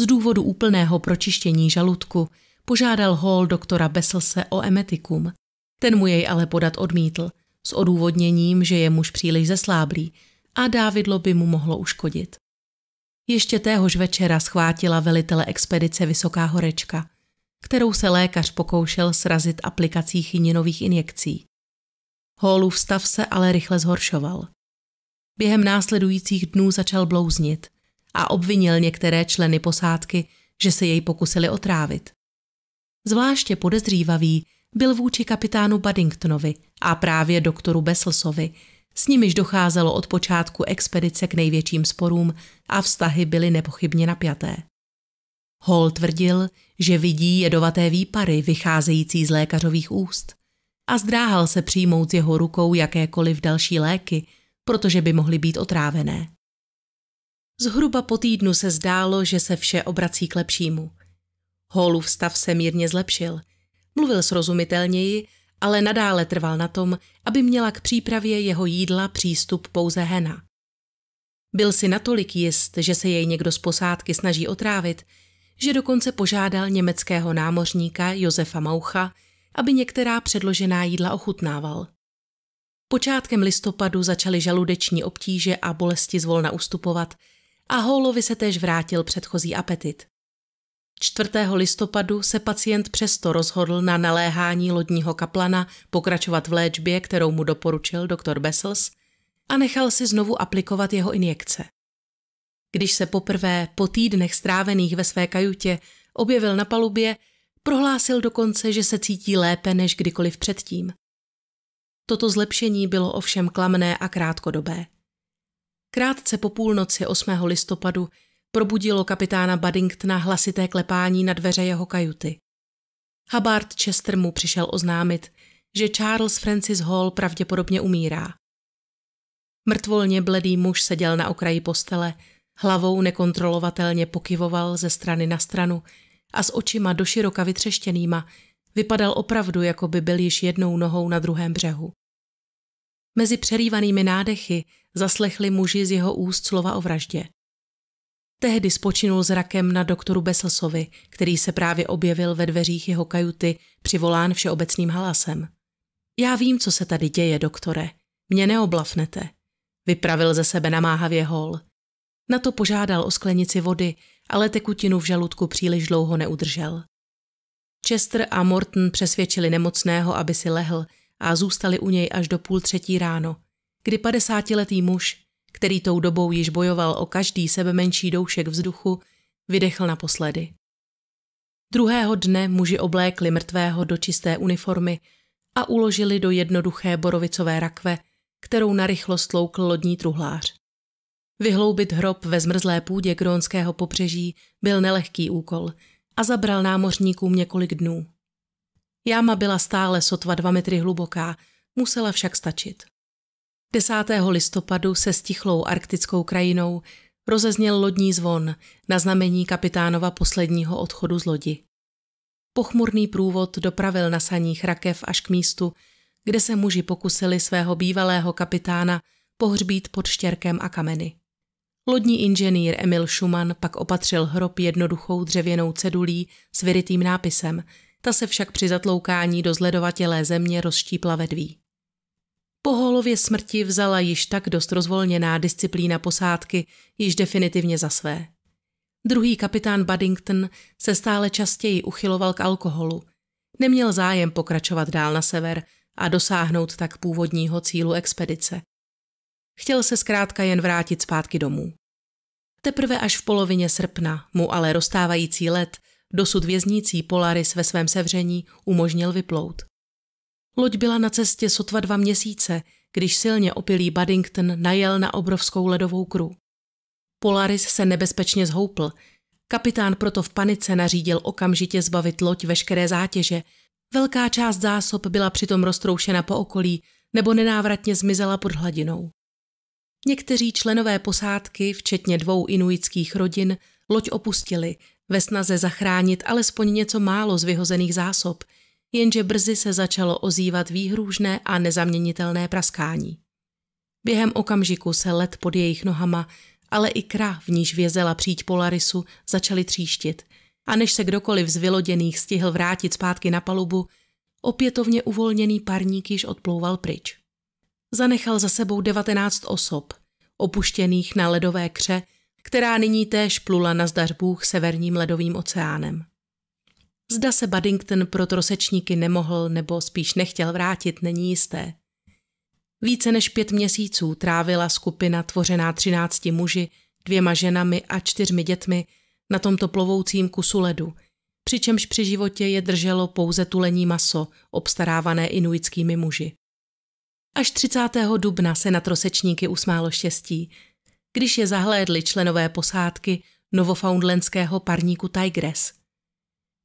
Z důvodu úplného pročištění žaludku požádal Hall doktora Besselse o emetikum. Ten mu jej ale podat odmítl, s odůvodněním, že je muž příliš zesláblý a dávidlo by mu mohlo uškodit. Ještě téhož večera schvátila velitele expedice Vysoká horečka, kterou se lékař pokoušel srazit aplikací chyninových injekcí. Hallův stav se ale rychle zhoršoval. Během následujících dnů začal blouznit – a obvinil některé členy posádky, že se jej pokusili otrávit. Zvláště podezřívavý byl vůči kapitánu Buddingtonovi a právě doktoru Besselsovi, s nimiž docházelo od počátku expedice k největším sporům a vztahy byly nepochybně napjaté. Hall tvrdil, že vidí jedovaté výpary vycházející z lékařových úst a zdráhal se přijmout s jeho rukou jakékoliv další léky, protože by mohly být otrávené. Zhruba po týdnu se zdálo, že se vše obrací k lepšímu. Holův stav se mírně zlepšil. Mluvil srozumitelněji, ale nadále trval na tom, aby měla k přípravě jeho jídla přístup pouze Hena. Byl si natolik jist, že se jej někdo z posádky snaží otrávit, že dokonce požádal německého námořníka Josefa Maucha, aby některá předložená jídla ochutnával. Počátkem listopadu začaly žaludeční obtíže a bolesti zvolna ustupovat – a Houlovi se též vrátil předchozí apetit. 4. listopadu se pacient přesto rozhodl na naléhání lodního kaplana pokračovat v léčbě, kterou mu doporučil doktor Bessels, a nechal si znovu aplikovat jeho injekce. Když se poprvé po týdnech strávených ve své kajutě objevil na palubě, prohlásil dokonce, že se cítí lépe než kdykoliv předtím. Toto zlepšení bylo ovšem klamné a krátkodobé. Krátce po půlnoci 8. listopadu probudilo kapitána Buddingtona hlasité klepání na dveře jeho kajuty. Hubbard Chester mu přišel oznámit, že Charles Francis Hall pravděpodobně umírá. Mrtvolně bledý muž seděl na okraji postele, hlavou nekontrolovatelně pokyvoval ze strany na stranu a s očima doširoka vytřeštěnýma vypadal opravdu, jako by byl již jednou nohou na druhém břehu. Mezi přerývanými nádechy zaslechli muži z jeho úst slova o vraždě. Tehdy spočinul zrakem na doktoru Beslsovi, který se právě objevil ve dveřích jeho kajuty, přivolán všeobecným halasem. Já vím, co se tady děje, doktore. Mě neoblafnete. Vypravil ze sebe namáhavě hol. Na to požádal o sklenici vody, ale tekutinu v žaludku příliš dlouho neudržel. Chester a Morton přesvědčili nemocného, aby si lehl a zůstali u něj až do půl třetí ráno, kdy padesátiletý muž, který tou dobou již bojoval o každý sebe menší doušek vzduchu, vydechl naposledy. Druhého dne muži oblékli mrtvého do čisté uniformy a uložili do jednoduché borovicové rakve, kterou narychlo stloukl lodní truhlář. Vyhloubit hrob ve zmrzlé půdě grónského pobřeží byl nelehký úkol a zabral námořníkům několik dnů. Jáma byla stále sotva dva metry hluboká, musela však stačit. 10. listopadu se stichlou arktickou krajinou rozezněl lodní zvon na znamení kapitánova posledního odchodu z lodi. Pochmurný průvod dopravil na saních rakev až k místu, kde se muži pokusili svého bývalého kapitána pohřbít pod štěrkem a kameny. Lodní inženýr Emil Schumann pak opatřil hrob jednoduchou dřevěnou cedulí s vyrytým nápisem, ta se však při zatloukání do zledovatělé země rozštípla vedví. Po holově smrti vzala již tak dost rozvolněná disciplína posádky již definitivně za své. Druhý kapitán Buddington se stále častěji uchyloval k alkoholu. Neměl zájem pokračovat dál na sever a dosáhnout tak původního cílu expedice. Chtěl se zkrátka jen vrátit zpátky domů. Teprve až v polovině srpna mu ale rozstávající let, dosud věznící Polaris ve svém sevření, umožnil vyplout. Loď byla na cestě sotva dva měsíce, když silně opilý Buddington najel na obrovskou ledovou kru. Polaris se nebezpečně zhoupl. Kapitán proto v panice nařídil okamžitě zbavit loď veškeré zátěže. Velká část zásob byla přitom roztroušena po okolí nebo nenávratně zmizela pod hladinou. Někteří členové posádky, včetně dvou inuitských rodin, loď opustili ve snaze zachránit alespoň něco málo z vyhozených zásob – jenže brzy se začalo ozývat výhrůžné a nezaměnitelné praskání. Během okamžiku se led pod jejich nohama, ale i kra, v níž vězela příď Polarisu, začaly tříštit a než se kdokoliv z vyloděných stihl vrátit zpátky na palubu, opětovně uvolněný parník již odplouval pryč. Zanechal za sebou 19 osob, opuštěných na ledové kře, která nyní též plula na zdařbůh severním ledovým oceánem. Zda se Buddington pro trosečníky nemohl nebo spíš nechtěl vrátit, není jisté. Více než pět měsíců trávila skupina tvořená třinácti muži, dvěma ženami a čtyřmi dětmi na tomto plovoucím kusu ledu, přičemž při životě je drželo pouze tulení maso, obstarávané inuitskými muži. Až 30. dubna se na trosečníky usmálo štěstí, když je zahlédli členové posádky novofoundlenského parníku Tigress,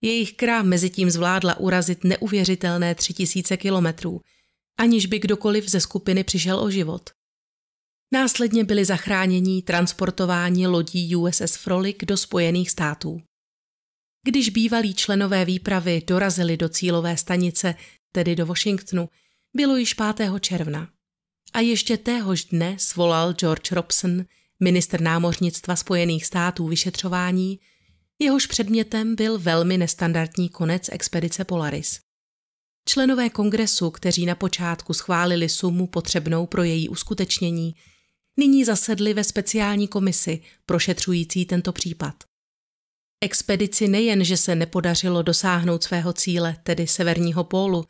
jejich krám mezitím zvládla urazit neuvěřitelné tři tisíce kilometrů, aniž by kdokoliv ze skupiny přišel o život. Následně byli zachráněni transportováni lodí USS Frolic do Spojených států. Když bývalí členové výpravy dorazili do cílové stanice, tedy do Washingtonu, bylo již 5. června. A ještě téhož dne svolal George Robson, minister námořnictva Spojených států, vyšetřování – jehož předmětem byl velmi nestandardní konec expedice Polaris. Členové kongresu, kteří na počátku schválili sumu potřebnou pro její uskutečnění, nyní zasedli ve speciální komisi prošetřující tento případ. Expedici nejenže se nepodařilo dosáhnout svého cíle, tedy severního pólu,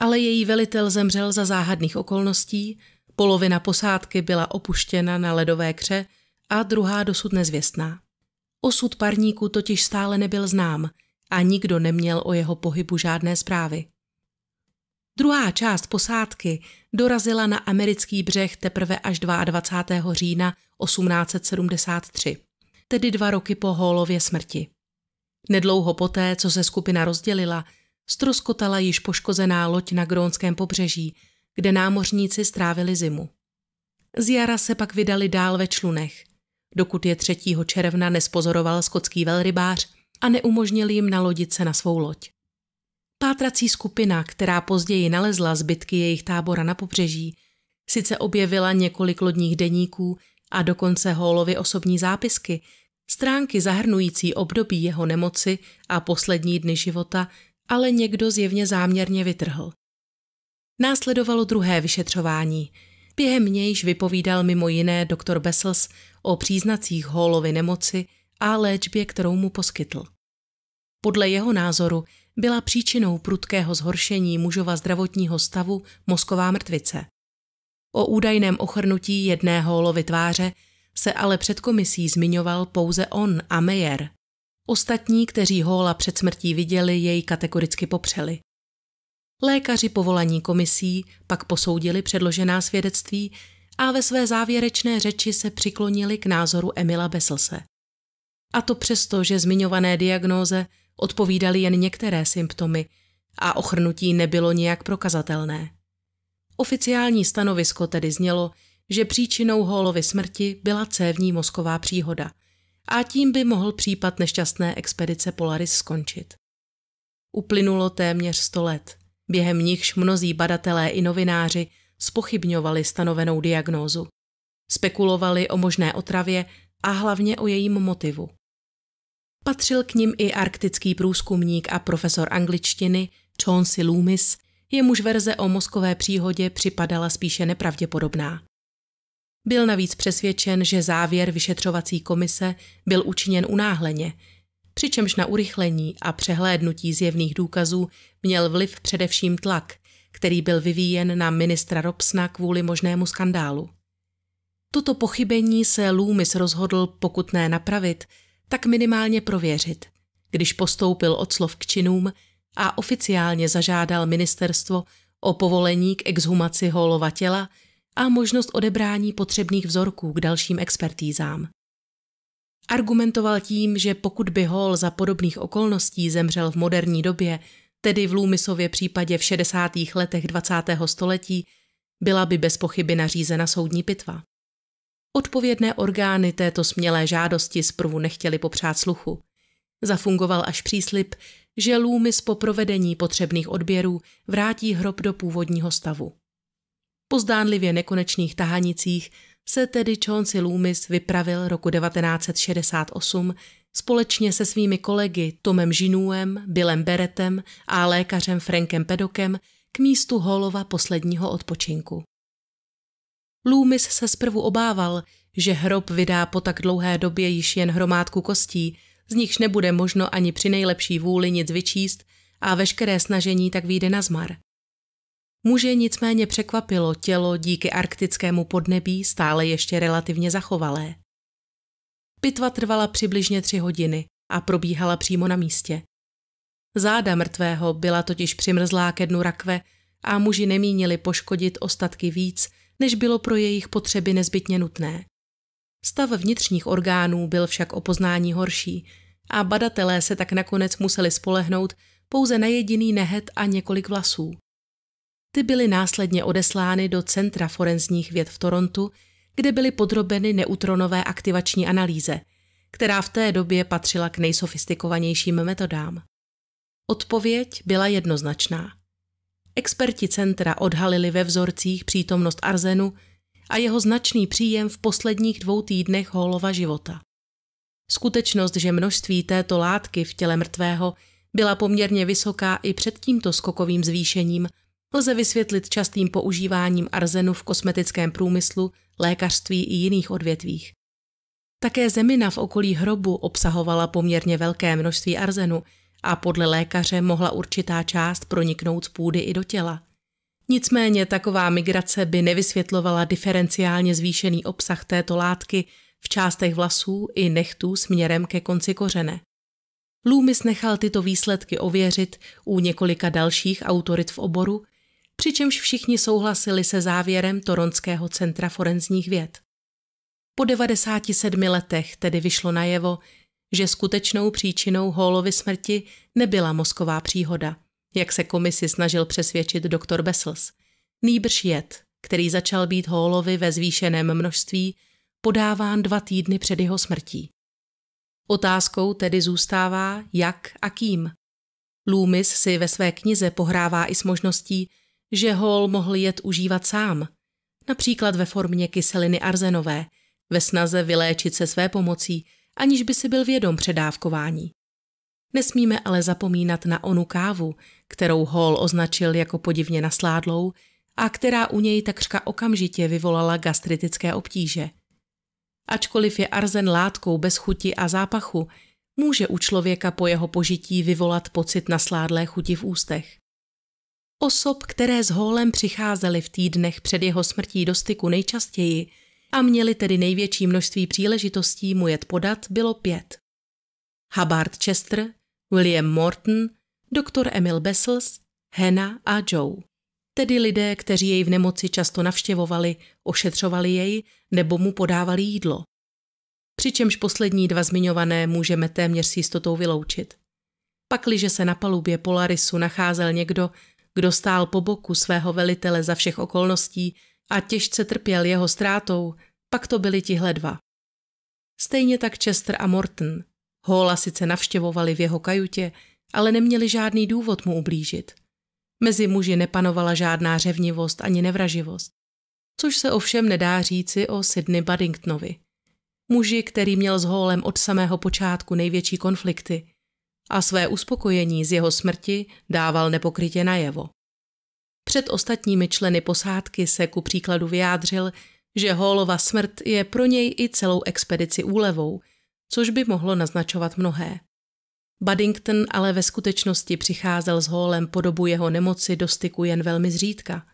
ale její velitel zemřel za záhadných okolností, polovina posádky byla opuštěna na ledové kře a druhá dosud nezvěstná. Osud parníku totiž stále nebyl znám a nikdo neměl o jeho pohybu žádné zprávy. Druhá část posádky dorazila na americký břeh teprve až 22. října 1873, tedy dva roky po Hallově smrti. Nedlouho poté, co se skupina rozdělila, stroskotala již poškozená loď na grónském pobřeží, kde námořníci strávili zimu. Z jara se pak vydali dál ve člunech – dokud je 3. června nespozoroval skotský velrybář a neumožnil jim nalodit se na svou loď. Pátrací skupina, která později nalezla zbytky jejich tábora na pobřeží, sice objevila několik lodních deníků a dokonce Hallovy osobní zápisky, stránky zahrnující období jeho nemoci a poslední dny života, ale někdo zjevně záměrně vytrhl. Následovalo druhé vyšetřování – Během nějž vypovídal mimo jiné doktor Bessels o příznacích Hallovy nemoci a léčbě, kterou mu poskytl. Podle jeho názoru byla příčinou prudkého zhoršení mužova zdravotního stavu mozková mrtvice. O údajném ochrnutí jedné Hallovy tváře se ale před komisí zmiňoval pouze on a Meyer. Ostatní, kteří Hola před smrtí viděli, jej kategoricky popřeli. Lékaři povolaní komisí pak posoudili předložená svědectví a ve své závěrečné řeči se přiklonili k názoru Emila Beselse. A to přesto, že zmiňované diagnóze odpovídaly jen některé symptomy a ochrnutí nebylo nijak prokazatelné. Oficiální stanovisko tedy znělo, že příčinou Hallovy smrti byla cévní mozková příhoda a tím by mohl případ nešťastné expedice Polaris skončit. Uplynulo téměř sto let – během nichž mnozí badatelé i novináři spochybňovali stanovenou diagnózu. Spekulovali o možné otravě a hlavně o jejím motivu. Patřil k nim i arktický průzkumník a profesor angličtiny Chauncey Loomis, jemuž verze o mozkové příhodě připadala spíše nepravděpodobná. Byl navíc přesvědčen, že závěr vyšetřovací komise byl učiněn unáhleně, přičemž na urychlení a přehlédnutí zjevných důkazů měl vliv především tlak, který byl vyvíjen na ministra Robsna kvůli možnému skandálu. Toto pochybení se Loomis rozhodl, pokud ne napravit, tak minimálně prověřit, když postoupil od slov k činům a oficiálně zažádal ministerstvo o povolení k exhumaci holova těla a možnost odebrání potřebných vzorků k dalším expertízám. Argumentoval tím, že pokud by Hall za podobných okolností zemřel v moderní době, tedy v Loomisově případě v 60. letech 20. století, byla by bez pochyby nařízena soudní pitva. Odpovědné orgány této smělé žádosti zprvu nechtěli popřát sluchu. Zafungoval až příslip, že Loomis po provedení potřebných odběrů vrátí hrob do původního stavu. Po zdánlivě nekonečných tahanicích se tedy Chauncey Loomis vypravil roku 1968 společně se svými kolegy Tomem Žinuem, Billem Beretem a lékařem Frankem Pedokem k místu Holova posledního odpočinku. Loomis se zprvu obával, že hrob vydá po tak dlouhé době již jen hromádku kostí, z nichž nebude možno ani při nejlepší vůli nic vyčíst a veškeré snažení tak vyjde na zmar. Muže nicméně překvapilo tělo díky arktickému podnebí stále ještě relativně zachovalé. Pitva trvala přibližně tři hodiny a probíhala přímo na místě. Záda mrtvého byla totiž přimrzlá ke dnu rakve a muži nemínili poškodit ostatky víc, než bylo pro jejich potřeby nezbytně nutné. Stav vnitřních orgánů byl však o poznání horší a badatelé se tak nakonec museli spolehnout pouze na jediný nehet a několik vlasů. Ty byly následně odeslány do Centra forenzních věd v Torontu, kde byly podrobeny neutronové aktivační analýze, která v té době patřila k nejsofistikovanějším metodám. Odpověď byla jednoznačná. Experti centra odhalili ve vzorcích přítomnost arzenu a jeho značný příjem v posledních dvou týdnech Holova života. Skutečnost, že množství této látky v těle mrtvého byla poměrně vysoká i před tímto skokovým zvýšením, lze vysvětlit častým používáním arzenu v kosmetickém průmyslu, lékařství i jiných odvětvích. Také zemina v okolí hrobu obsahovala poměrně velké množství arzenu a podle lékaře mohla určitá část proniknout z půdy i do těla. Nicméně taková migrace by nevysvětlovala diferenciálně zvýšený obsah této látky v částech vlasů i nechtů směrem ke konci kořene. Loomis nechal tyto výsledky ověřit u několika dalších autorit v oboru přičemž všichni souhlasili se závěrem Toronského centra forenzních věd. Po 97 letech tedy vyšlo najevo, že skutečnou příčinou Hallovy smrti nebyla mozková příhoda, jak se komisi snažil přesvědčit doktor Bessels. Nýbrž jed, který začal být Hallovi ve zvýšeném množství, podáván dva týdny před jeho smrtí. Otázkou tedy zůstává, jak a kým. Loomis si ve své knize pohrává i s možností, že hol mohl jet užívat sám, například ve formě kyseliny arzenové, ve snaze vyléčit se své pomocí, aniž by si byl vědom předávkování. Nesmíme ale zapomínat na onu kávu, kterou Hall označil jako podivně nasládlou a která u něj takřka okamžitě vyvolala gastritické obtíže. Ačkoliv je arzen látkou bez chuti a zápachu, může u člověka po jeho požití vyvolat pocit nasládlé chuti v ústech. Osob, které s hólem přicházely v týdnech před jeho smrtí do styku nejčastěji a měli tedy největší množství příležitostí mu jet podat, bylo pět. Hubbard Chester, William Morton, doktor Emil Bessels, Hena a Joe. Tedy lidé, kteří jej v nemoci často navštěvovali, ošetřovali jej nebo mu podávali jídlo. Přičemž poslední dva zmiňované můžeme téměř s jistotou vyloučit. Pakliže se na palubě Polarisu nacházel někdo, kdo stál po boku svého velitele za všech okolností a těžce trpěl jeho ztrátou, pak to byli tihle dva. Stejně tak Chester a Morton. Hola sice navštěvovali v jeho kajutě, ale neměli žádný důvod mu ublížit. Mezi muži nepanovala žádná řevnivost ani nevraživost. Což se ovšem nedá říci o Sydney Buddingtonovi. Muži, který měl s Holem od samého počátku největší konflikty – a své uspokojení z jeho smrti dával nepokrytě najevo. Před ostatními členy posádky se ku příkladu vyjádřil, že Hallova smrt je pro něj i celou expedici úlevou, což by mohlo naznačovat mnohé. Buddington ale ve skutečnosti přicházel s Hallem po dobu jeho nemoci do styku jen velmi zřídka.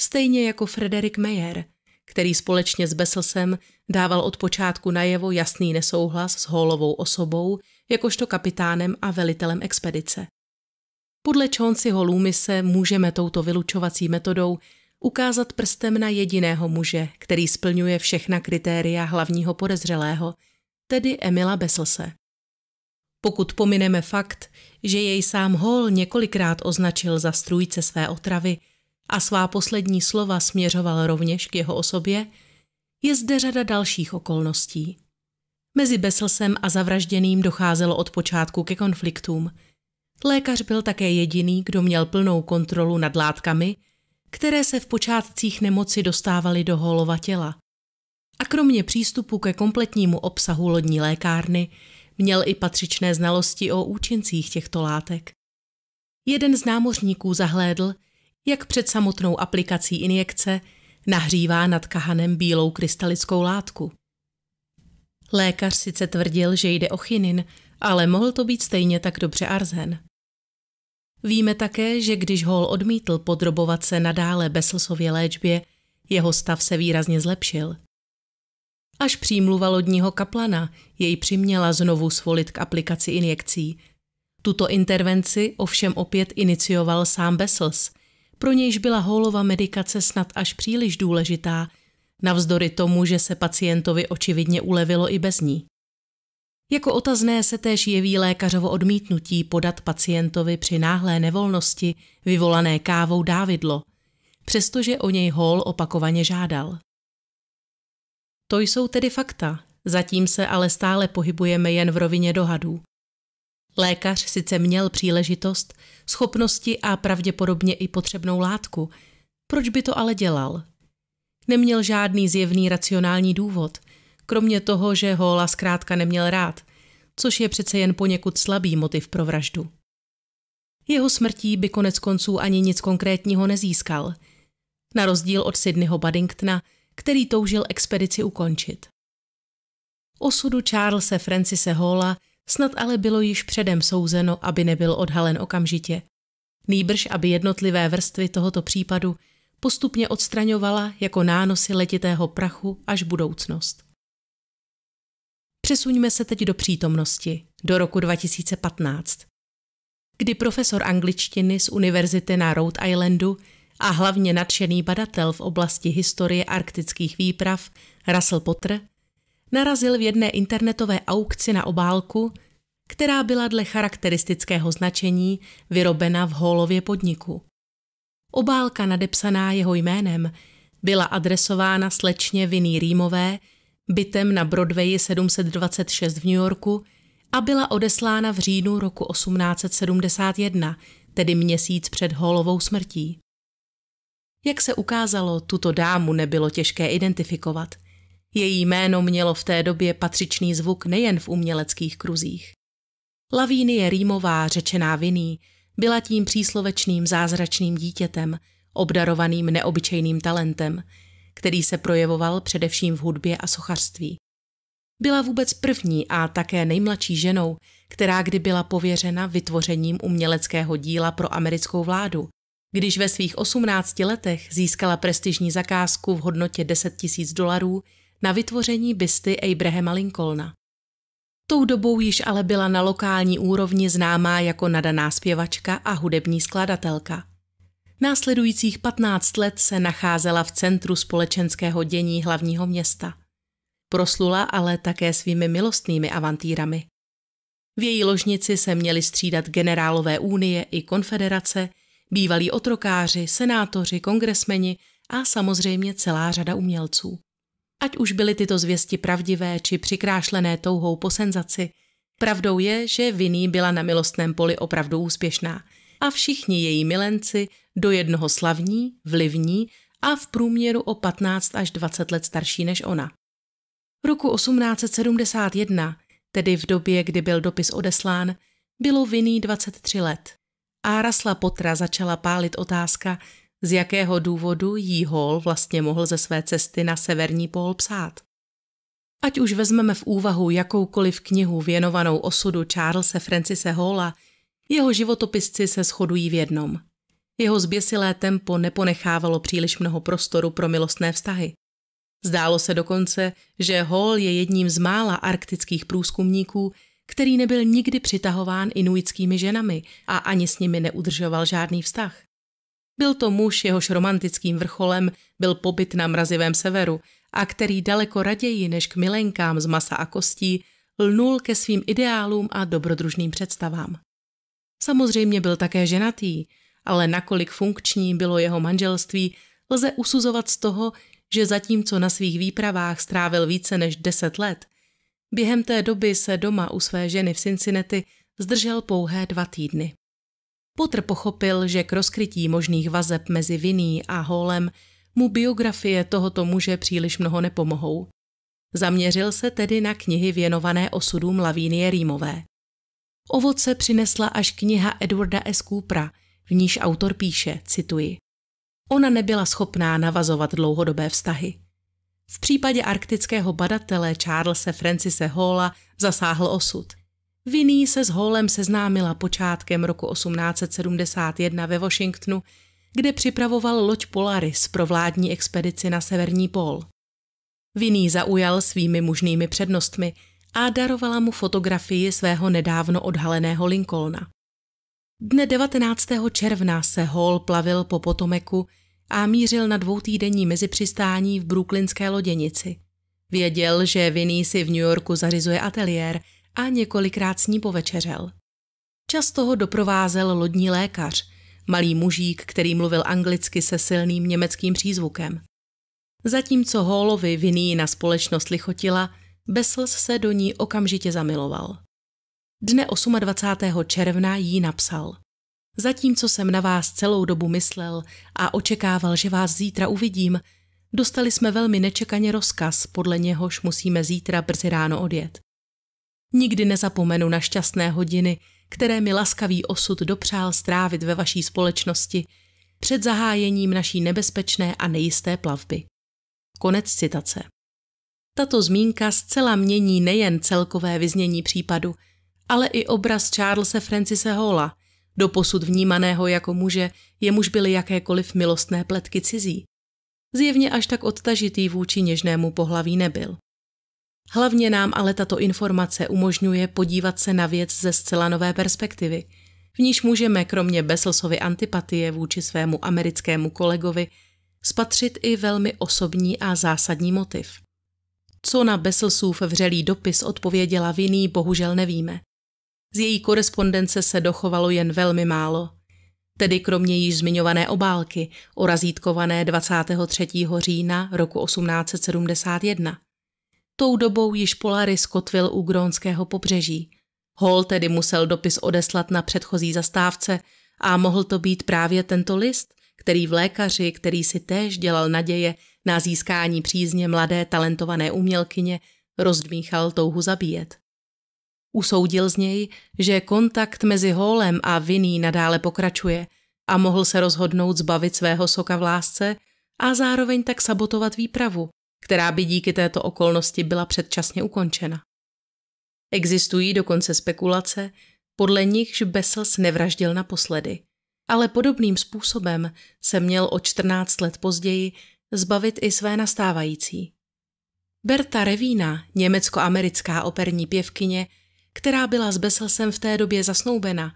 Stejně jako Frederick Mayer, který společně s Besselsem dával od počátku najevo jasný nesouhlas s Hallovou osobou jakožto kapitánem a velitelem expedice. Podle Chaunceyho Loomise můžeme touto vylučovací metodou ukázat prstem na jediného muže, který splňuje všechna kritéria hlavního podezřelého, tedy Emila Beslse. Pokud pomineme fakt, že jej sám Hall několikrát označil za strůjce své otravy a svá poslední slova směřoval rovněž k jeho osobě, je zde řada dalších okolností. Mezi Beselsem a zavražděným docházelo od počátku ke konfliktům. Lékař byl také jediný, kdo měl plnou kontrolu nad látkami, které se v počátcích nemoci dostávaly do holova těla. A kromě přístupu ke kompletnímu obsahu lodní lékárny měl i patřičné znalosti o účincích těchto látek. Jeden z námořníků zahlédl, jak před samotnou aplikací injekce nahřívá nad kahanem bílou krystalickou látku. Lékař sice tvrdil, že jde o chinin, ale mohl to být stejně tak dobře arzen. Víme také, že když Hall odmítl podrobovat se nadále beslsově léčbě, jeho stav se výrazně zlepšil. Až přímluva lodního kaplana jej přiměla znovu svolit k aplikaci injekcí. Tuto intervenci ovšem opět inicioval sám Bessels. Pro nějž byla Hallova medikace snad až příliš důležitá, navzdory tomu, že se pacientovi očividně ulevilo i bez ní. Jako otazné se též jeví lékařovo odmítnutí podat pacientovi při náhlé nevolnosti vyvolané kávou dávidlo, přestože o něj Hall opakovaně žádal. To jsou tedy fakta, zatím se ale stále pohybujeme jen v rovině dohadů. Lékař sice měl příležitost, schopnosti a pravděpodobně i potřebnou látku, proč by to ale dělal – Neměl žádný zjevný racionální důvod, kromě toho, že Hola zkrátka neměl rád, což je přece jen poněkud slabý motiv pro vraždu. Jeho smrtí by konec konců ani nic konkrétního nezískal, na rozdíl od Sydneyho Baddingtona, který toužil expedici ukončit. Osudu Charlesa Francise Hola, snad ale bylo již předem souzeno, aby nebyl odhalen okamžitě. Nýbrž, aby jednotlivé vrstvy tohoto případu postupně odstraňovala jako nánosy letitého prachu až budoucnost. Přesuňme se teď do přítomnosti, do roku 2015, kdy profesor angličtiny z univerzity na Rhode Islandu a hlavně nadšený badatel v oblasti historie arktických výprav Russell Potter narazil v jedné internetové aukci na obálku, která byla dle charakteristického značení vyrobena v holově podniku. Obálka nadepsaná jeho jménem byla adresována slečně Viní Rýmové, bytem na Broadwayi 726 v New Yorku a byla odeslána v říjnu roku 1871, tedy měsíc před Holovou smrtí. Jak se ukázalo, tuto dámu nebylo těžké identifikovat. Její jméno mělo v té době patřičný zvuk nejen v uměleckých kruzích. Lavíny je rýmová, řečená viní, byla tím příslovečným zázračným dítětem, obdarovaným neobyčejným talentem, který se projevoval především v hudbě a sochařství. Byla vůbec první a také nejmladší ženou, která kdy byla pověřena vytvořením uměleckého díla pro americkou vládu, když ve svých 18 letech získala prestižní zakázku v hodnotě 10 000 dolarů na vytvoření bysty Abrahama Lincolna. Tou dobou již ale byla na lokální úrovni známá jako nadaná zpěvačka a hudební skladatelka. Následujících 15 let se nacházela v centru společenského dění hlavního města. Proslula ale také svými milostnými avantýrami. V její ložnici se měli střídat generálové unie i konfederace, bývalí otrokáři, senátoři, kongresmeni a samozřejmě celá řada umělců. Ať už byly tyto zvěsti pravdivé či přikrášlené touhou po senzaci, pravdou je, že Viní byla na milostném poli opravdu úspěšná a všichni její milenci do jednoho slavní, vlivní a v průměru o 15 až 20 let starší než ona. V roku 1871, tedy v době, kdy byl dopis odeslán, bylo Viní 23 let. A rasla potra začala pálit otázka, z jakého důvodu jí Hall vlastně mohl ze své cesty na severní pól psát. Ať už vezmeme v úvahu jakoukoliv knihu věnovanou osudu Charlesa Francise Halla, jeho životopisci se shodují v jednom. Jeho zběsilé tempo neponechávalo příliš mnoho prostoru pro milostné vztahy. Zdálo se dokonce, že Hall je jedním z mála arktických průzkumníků, který nebyl nikdy přitahován inuitskými ženami a ani s nimi neudržoval žádný vztah. Byl to muž, jehož romantickým vrcholem byl pobyt na mrazivém severu a který daleko raději než k milenkám z masa a kostí lnul ke svým ideálům a dobrodružným představám. Samozřejmě byl také ženatý, ale nakolik funkční bylo jeho manželství, lze usuzovat z toho, že zatímco na svých výpravách strávil více než deset let, během té doby se doma u své ženy v Cincinnati zdržel pouhé dva týdny. Potter pochopil, že k rozkrytí možných vazeb mezi Viní a Holem mu biografie tohoto muže příliš mnoho nepomohou. Zaměřil se tedy na knihy věnované osudům Lavínie Rýmové. Ovoce přinesla až kniha Edwarda S. Coopera, v níž autor píše, cituji, Ona nebyla schopná navazovat dlouhodobé vztahy. V případě arktického badatele Charlesa Francise Halla zasáhl osud – Viní se s Holem seznámila počátkem roku 1871 ve Washingtonu, kde připravoval loď Polaris pro vládní expedici na severní pól. Viní zaujal svými mužnými přednostmi a darovala mu fotografii svého nedávno odhaleného Lincolna. Dne 19. června se Hall plavil po Potomeku a mířil na dvoutýdenní mezipřistání v brooklynské loděnici. Věděl, že Viní si v New Yorku zařizuje ateliér – a několikrát s ní povečeřel. Často ho doprovázel lodní lékař, malý mužík, který mluvil anglicky se silným německým přízvukem. Zatímco Hallovi viní na společnost lichotila, Bessels se do ní okamžitě zamiloval. Dne 28. června jí napsal. Zatímco jsem na vás celou dobu myslel a očekával, že vás zítra uvidím, dostali jsme velmi nečekaně rozkaz, podle něhož musíme zítra brzy ráno odjet. Nikdy nezapomenu na šťastné hodiny, které mi laskavý osud dopřál strávit ve vaší společnosti před zahájením naší nebezpečné a nejisté plavby. Konec citace. Tato zmínka zcela mění nejen celkové vyznění případu, ale i obraz Charlesa Francise Halla, doposud vnímaného jako muže, jemuž byly jakékoliv milostné pletky cizí. Zjevně až tak odtažitý vůči něžnému pohlaví nebyl. Hlavně nám ale tato informace umožňuje podívat se na věc ze zcela nové perspektivy, v níž můžeme kromě Besselsovy antipatie vůči svému americkému kolegovi spatřit i velmi osobní a zásadní motiv. Co na Besselsův vřelý dopis odpověděla Viní, bohužel nevíme. Z její korespondence se dochovalo jen velmi málo, tedy kromě již zmiňované obálky, orazítkované 23. října roku 1871. Tou dobou již Polaris kotvil u grónského pobřeží. Hall tedy musel dopis odeslat na předchozí zastávce a mohl to být právě tento list, který v lékaři, který si též dělal naděje na získání přízně mladé talentované umělkyně, rozdmíchal touhu zabíjet. Usoudil z něj, že kontakt mezi Hallem a Viní nadále pokračuje a mohl se rozhodnout zbavit svého soka v lásce a zároveň tak sabotovat výpravu, která by díky této okolnosti byla předčasně ukončena. Existují dokonce spekulace, podle nichž Bessels nevraždil naposledy, ale podobným způsobem se měl o 14 let později zbavit i své nastávající. Berta Revína, německo-americká operní pěvkyně, která byla s Besselsem v té době zasnoubena,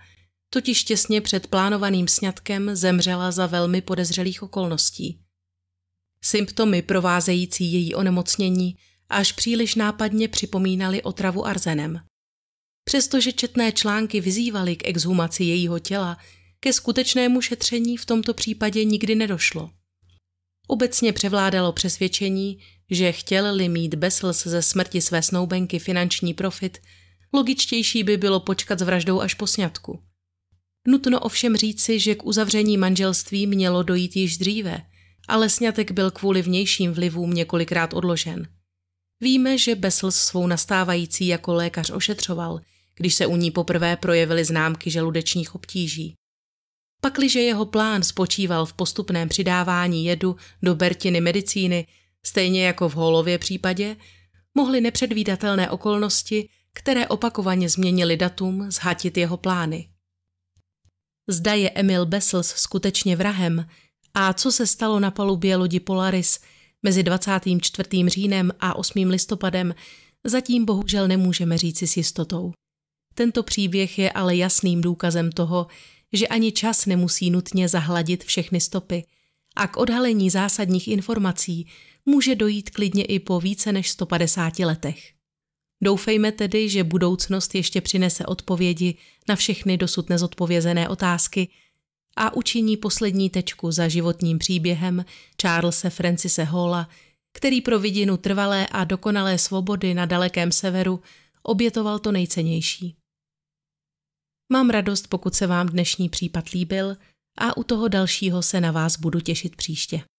totiž těsně před plánovaným sňatkem zemřela za velmi podezřelých okolností. Symptomy provázející její onemocnění až příliš nápadně připomínaly otravu arzenem. Přestože četné články vyzývaly k exhumaci jejího těla, ke skutečnému šetření v tomto případě nikdy nedošlo. Obecně převládalo přesvědčení, že chtěl-li mít Bessels ze smrti své snoubenky finanční profit, logičtější by bylo počkat s vraždou až po sňatku. Nutno ovšem říci, že k uzavření manželství mělo dojít již dříve – ale sňatek byl kvůli vnějším vlivům několikrát odložen. Víme, že Bessel svou nastávající jako lékař ošetřoval, když se u ní poprvé projevily známky žaludečních obtíží. Pakliže jeho plán spočíval v postupném přidávání jedu do Bertiny medicíny, stejně jako v Holově případě, mohly nepředvídatelné okolnosti, které opakovaně změnily datum, zhatit jeho plány. Zda je Emil Bessels skutečně vrahem, a co se stalo na palubě lodi Polaris mezi 24. říjnem a 8. listopadem, zatím bohužel nemůžeme říci s jistotou. Tento příběh je ale jasným důkazem toho, že ani čas nemusí nutně zahladit všechny stopy a k odhalení zásadních informací může dojít klidně i po více než 150 letech. Doufejme tedy, že budoucnost ještě přinese odpovědi na všechny dosud nezodpovězené otázky – a učiní poslední tečku za životním příběhem Charlesa Francise Halla, který pro vidinu trvalé a dokonalé svobody na dalekém severu obětoval to nejcennější. Mám radost, pokud se vám dnešní případ líbil a u toho dalšího se na vás budu těšit příště.